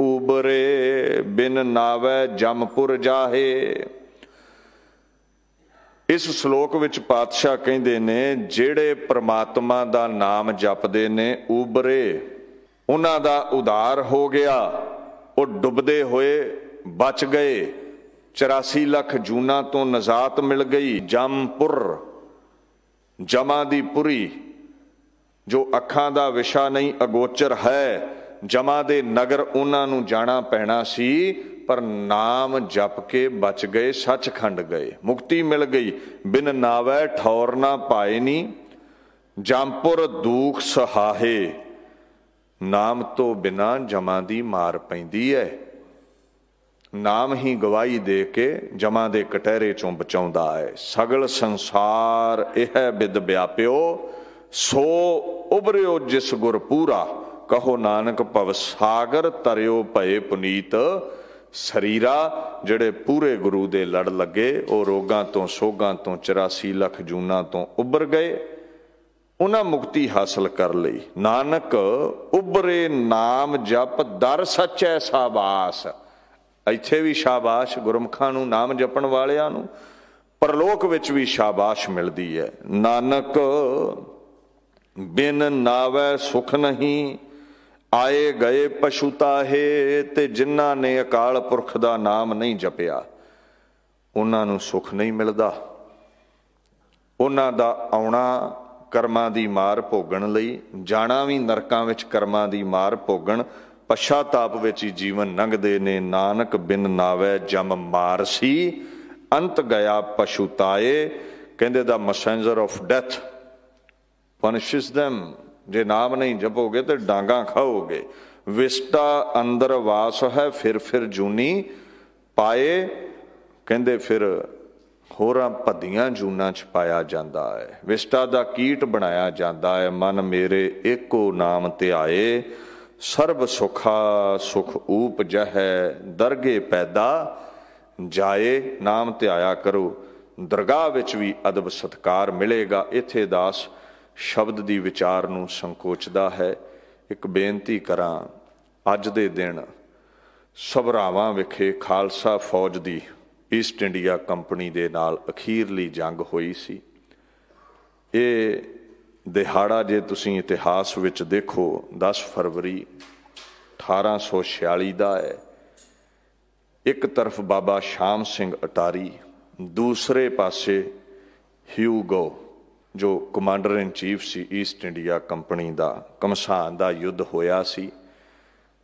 ਉਬਰੇ ਬਿਨ ਨਾਵੇ ਜਮਪੁਰ ਜਾਹੇ ਇਸ ਸ਼ਲੋਕ ਵਿੱਚ ਪਾਤਸ਼ਾਹ ਕਹਿੰਦੇ ਨੇ ਜਿਹੜੇ ਪ੍ਰਮਾਤਮਾ ਦਾ ਨਾਮ ਜਪਦੇ ਨੇ ਉਬਰੇ ਉਹਨਾਂ ਦਾ ਉਧਾਰ ਹੋ ਗਿਆ ਉਹ ਡੁੱਬਦੇ ਹੋਏ ਬਚ ਗਏ 84 ਲੱਖ ਜੂਨਾ ਤੋਂ ਨਜ਼ਾਤ ਮਿਲ ਗਈ ਜਮਪੁਰ ਜਮਾ ਦੀ ਪੁਰੀ ਜੋ ਅੱਖਾਂ ਦਾ ਵਿਸ਼ਾ ਨਹੀਂ ਅਗੋਚਰ ਹੈ ਜਮਾ ਦੇ ਨਗਰ ਉਹਨਾਂ ਨੂੰ ਜਾਣਾ ਪੈਣਾ ਸੀ ਪਰ ਨਾਮ ਜਪ ਕੇ ਬਚ ਗਏ ਸੱਚਖੰਡ ਗਏ ਮੁਕਤੀ ਮਿਲ ਗਈ ਬਿਨ ਨਾਵੇ ਠੌਰ ਨਾ ਪਾਏ ਨੀ ਜਮਪੁਰ ਦੂਖ ਸਹਾਹੇ ਨਾਮ ਤੋਂ ਬਿਨਾ ਜਮਾਂ ਦੀ ਮਾਰ ਪੈਂਦੀ ਹੈ ਨਾਮ ਹੀ ਗਵਾਹੀ ਦੇ ਕੇ ਜਮਾਂ ਦੇ ਕਟਹਿਰੇ ਚੋਂ ਬਚਾਉਂਦਾ ਹੈ ਸਗਲ ਸੰਸਾਰ ਇਹ ਬਿਦ ਵਿਆਪਿਓ ਸੋ ਉਬਰਿਓ ਜਿਸ ਗੁਰ ਪੂਰਾ ਕਹੋ ਨਾਨਕ ਭਵ ਸਾਗਰ ਤਰਿਓ ਭਏ ਪੁਨੀਤ ਸਰੀਰਾ ਜਿਹੜੇ ਪੂਰੇ ਗੁਰੂ ਦੇ ਲੜ ਲੱਗੇ ਉਹ ਰੋਗਾਂ ਤੋਂ ਸੋਗਾਂ ਤੋਂ 84 ਲੱਖ ਜੂਨਾ ਤੋਂ ਉੱਭਰ ਗਏ ਉਹਨਾਂ ਮੁਕਤੀ ਹਾਸਲ ਕਰ ਲਈ ਨਾਨਕ ਉਬਰੇ ਨਾਮ ਜਪ ਦਰ ਸੱਚੈ ਸਾਬਾਸ ਇੱਥੇ ਵੀ ਸ਼ਾਬਾਸ਼ ਗੁਰਮਖਾਂ ਨੂੰ ਨਾਮ ਜਪਣ ਵਾਲਿਆਂ ਨੂੰ ਪਰਲੋਕ ਵਿੱਚ ਵੀ ਸ਼ਾਬਾਸ਼ ਮਿਲਦੀ ਹੈ ਨਾਨਕ ਬਿਨ ਨਾਵੇ ਸੁਖ ਨਹੀਂ ਆਏ ਗਏ ਪਸ਼ੂਤਾਹੇ ਤੇ ਜਿਨ੍ਹਾਂ ਨੇ ਅਕਾਲ ਪੁਰਖ ਦਾ ਨਾਮ ਨਹੀਂ ਜਪਿਆ ਉਹਨਾਂ ਨੂੰ ਸੁਖ ਨਹੀਂ ਮਿਲਦਾ ਉਹਨਾਂ ਦਾ ਆਉਣਾ ਕਰਮਾਂ ਦੀ ਮਾਰ ਭੋਗਣ ਲਈ ਜਾਣਾ ਵੀ ਨਰਕਾਂ ਵਿੱਚ ਕਰਮਾਂ ਦੀ ਮਾਰ ਭੋਗਣ ਪਛਾਤਾਪ ਵਿੱਚ ਹੀ ਜੀਵਨ ਲੰਘਦੇ ਨੇ ਨਾਨਕ ਬਿਨ ਨਾਵੇ ਜਮ ਮਾਰਸੀ ਅੰਤ ਗਿਆ ਪਸ਼ੂਤਾਏ ਕਹਿੰਦੇ the messenger of death punishes them ਜੇ ਨਾਮ ਨਹੀਂ ਜਪੋਗੇ ਤੇ ਡਾਂਗਾ ਖਾਓਗੇ ਵਿਸਟਾ ਅੰਦਰ ਵਾਸ ਹੈ ਫਿਰ ਫਿਰ ਜੂਨੀ ਪਾਏ ਕਹਿੰਦੇ ਫਿਰ ਹੋਰਾਂ ਭੱਦੀਆਂ ਜੂਨਾਂ ਚ ਪਾਇਆ ਜਾਂਦਾ ਹੈ ਵਿਸ਼ਟਾ ਦਾ ਕੀਟ ਬਣਾਇਆ ਜਾਂਦਾ ਹੈ ਮਨ ਮੇਰੇ ਏਕੋ ਨਾਮ ਤੇ ਆਏ ਸਰਬ ਸੁਖਾ ਸੁਖ ਉਪਜਹਿ ਦਰਗੇ ਪੈਦਾ ਜਾਏ ਨਾਮ ਤੇ ਆਇਆ ਕਰੋ ਦਰਗਾਹ ਵਿੱਚ ਵੀ ਅਦਬ ਸਤਕਾਰ ਮਿਲੇਗਾ ਇਥੇ ਦਾਸ ਸ਼ਬਦ ਦੀ ਵਿਚਾਰ ਨੂੰ ਸੰਕੋਚਦਾ ਹੈ ਇੱਕ ਬੇਨਤੀ ਕਰਾਂ ਅੱਜ ਦੇ ਦਿਨ ਸਭਰਾਵਾਂ ਵਿਖੇ ਖਾਲਸਾ ਫੌਜ ਦੀ ਈਸਟ ਇੰਡੀਆ ਕੰਪਨੀ ਦੇ ਨਾਲ ਅਖੀਰਲੀ ਜੰਗ ਹੋਈ ਸੀ ਇਹ ਦਿਹਾੜਾ ਜੇ ਤੁਸੀਂ ਇਤਿਹਾਸ ਵਿੱਚ ਦੇਖੋ 10 ਫਰਵਰੀ 1846 ਦਾ ਹੈ ਇੱਕ ਤਰਫ ਬਾਬਾ ਸ਼ਾਮ ਸਿੰਘ ਅਟਾਰੀ ਦੂਸਰੇ ਪਾਸੇ ਹਿਊਗੋ ਜੋ ਕਮਾਂਡਰ ਇਨ ਚੀਫ ਸੀ ਈਸਟ ਇੰਡੀਆ ਕੰਪਨੀ ਦਾ ਕਮਸਾਨ ਦਾ ਯੁੱਧ ਹੋਇਆ ਸੀ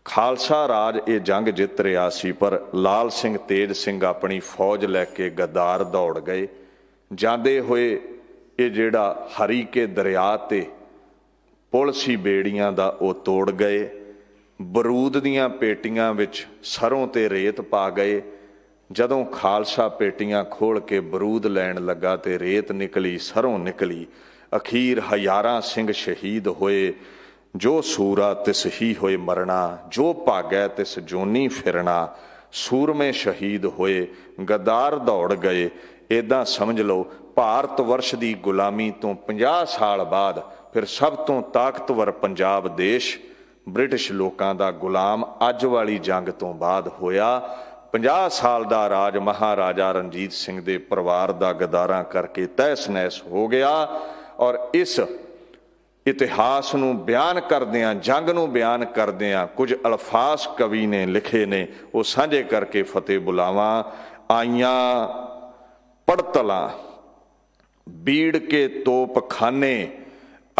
ਖਾਲਸਾ ਰਾਜ ਇਹ ਜੰਗ ਜਿੱਤ ਰਿਹਾ ਸੀ ਪਰ ਲਾਲ ਸਿੰਘ ਤੇਜ ਸਿੰਘ ਆਪਣੀ ਫੌਜ ਲੈ ਕੇ ਗਦਾਰ ਦੌੜ ਗਏ ਜਾਂਦੇ ਹੋਏ ਇਹ ਜਿਹੜਾ ਹਰੀਕੇ ਦਰਿਆ ਤੇ ਪੁਲ ਸੀ ਬੇੜੀਆਂ ਦਾ ਉਹ ਤੋੜ ਗਏ ਬਰੂਦ ਦੀਆਂ ਪੇਟੀਆਂ ਵਿੱਚ ਸਰੋਂ ਤੇ ਰੇਤ ਪਾ ਗਏ ਜਦੋਂ ਖਾਲਸਾ ਪੇਟੀਆਂ ਖੋਲ ਕੇ ਬਰੂਦ ਲੈਣ ਲੱਗਾ ਤੇ ਰੇਤ ਨਿਕਲੀ ਸਰੋਂ ਨਿਕਲੀ ਅਖੀਰ ਹਜ਼ਾਰਾਂ ਸਿੰਘ ਸ਼ਹੀਦ ਹੋਏ ਜੋ ਸੂਰਾ ਤਿਸ ਹੀ ਹੋਏ ਮਰਣਾ ਜੋ ਭਾਗੈ ਤਿਸ ਜੋਨੀ ਫਿਰਣਾ ਸੂਰਮੇ ਸ਼ਹੀਦ ਹੋਏ ਗਦਾਰ ਦੌੜ ਗਏ ਇਦਾਂ ਸਮਝ ਲਓ ਭਾਰਤ ਵਰਸ਼ ਦੀ ਗੁਲਾਮੀ ਤੋਂ 50 ਸਾਲ ਬਾਅਦ ਫਿਰ ਸਭ ਤੋਂ ਤਾਕਤਵਰ ਪੰਜਾਬ ਦੇਸ਼ ਬ੍ਰਿਟਿਸ਼ ਲੋਕਾਂ ਦਾ ਗੁਲਾਮ ਅੱਜ ਵਾਲੀ ਜੰਗ ਤੋਂ ਬਾਅਦ ਹੋਇਆ 50 ਸਾਲ ਦਾ ਰਾਜ ਮਹਾਰਾਜਾ ਰਣਜੀਤ ਸਿੰਘ ਦੇ ਪਰਿਵਾਰ ਦਾ ਗਦਾਰਾਂ ਕਰਕੇ ਤੈਸ ਨੈਸ ਹੋ ਗਿਆ ਔਰ ਇਸ ਇਤਿਹਾਸ ਨੂੰ ਬਿਆਨ ਕਰਦੇ ਜੰਗ ਨੂੰ ਬਿਆਨ ਕਰਦੇ ਕੁਝ ਅਲਫਾਜ਼ ਕਵੀ ਨੇ ਲਿਖੇ ਨੇ ਉਹ ਸਾਂਝੇ ਕਰਕੇ ਫਤਿਹ ਬੁਲਾਵਾ ਆਈਆਂ ਪੜਤਲਾ ਬੀੜ ਕੇ ਤੋਪਖਾਨੇ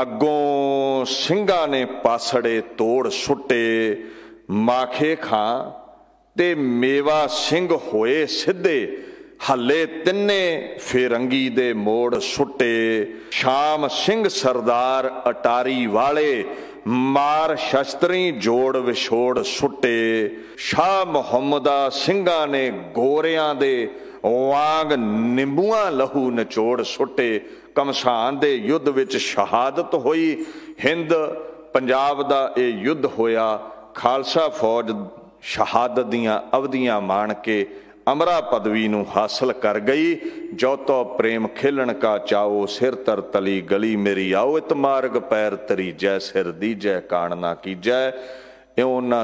ਅੱਗੋਂ ਸਿੰਘਾਂ ਨੇ ਪਾਸੜੇ ਤੋੜ ਛੁੱਟੇ ਮਾਖੇ ਖਾਂ ਤੇ ਮੇਵਾ ਸਿੰਘ ਹੋਏ ਸਿੱਧੇ ਹੱਲੇ ਤਿੰਨੇ ਫੇਰੰਗੀ ਦੇ ਮੋੜ ਸੁੱਟੇ ਸ਼ਾਮ ਸਿੰਘ ਸਰਦਾਰ ਅਟਾਰੀ ਵਾਲੇ ਮਾਰ ਸ਼ਸਤਰੀ ਜੋੜ ਵਿਛੋੜ ਸੁੱਟੇ ਸ਼ਾਹ ਮੁਹੰਮਦਾ ਸਿੰਘਾਂ ਨੇ ਗੋਰਿਆਂ ਦੇ ਵਾਂਗ ਨਿੰਬੂਆਂ ਲਹੂ ਨਚੋੜ ਸੁੱਟੇ ਕਮਸਾਨ ਦੇ ਯੁੱਧ ਵਿੱਚ ਸ਼ਹਾਦਤ ਹੋਈ ਹਿੰਦ ਪੰਜਾਬ ਦਾ ਇਹ ਯੁੱਧ ਹੋਇਆ ਖਾਲਸਾ ਫੌਜ ਸ਼ਹਾਦਤ ਦੀਆਂ ਅਵਧੀਆਂ ਮਾਣ ਕੇ ਅਮਰਾ ਪਦਵੀ ਨੂੰ ਹਾਸਲ ਕਰ ਗਈ ਜੋ ਤੋ ਪ੍ਰੇਮ ਖੇਲਣ ਕਾ ਚਾਓ ਸਿਰ ਤਰ ਤਲੀ ਗਲੀ ਮੇਰੀ ਆਓ ਇਤ ਮਾਰਗ ਪੈਰ ਤਰੀ ਜੈ ਸਿਰ ਦੀ ਜੈ ਕਾਣ ਨਾ ਕੀਜੈ ਇਉਂ ਨਾ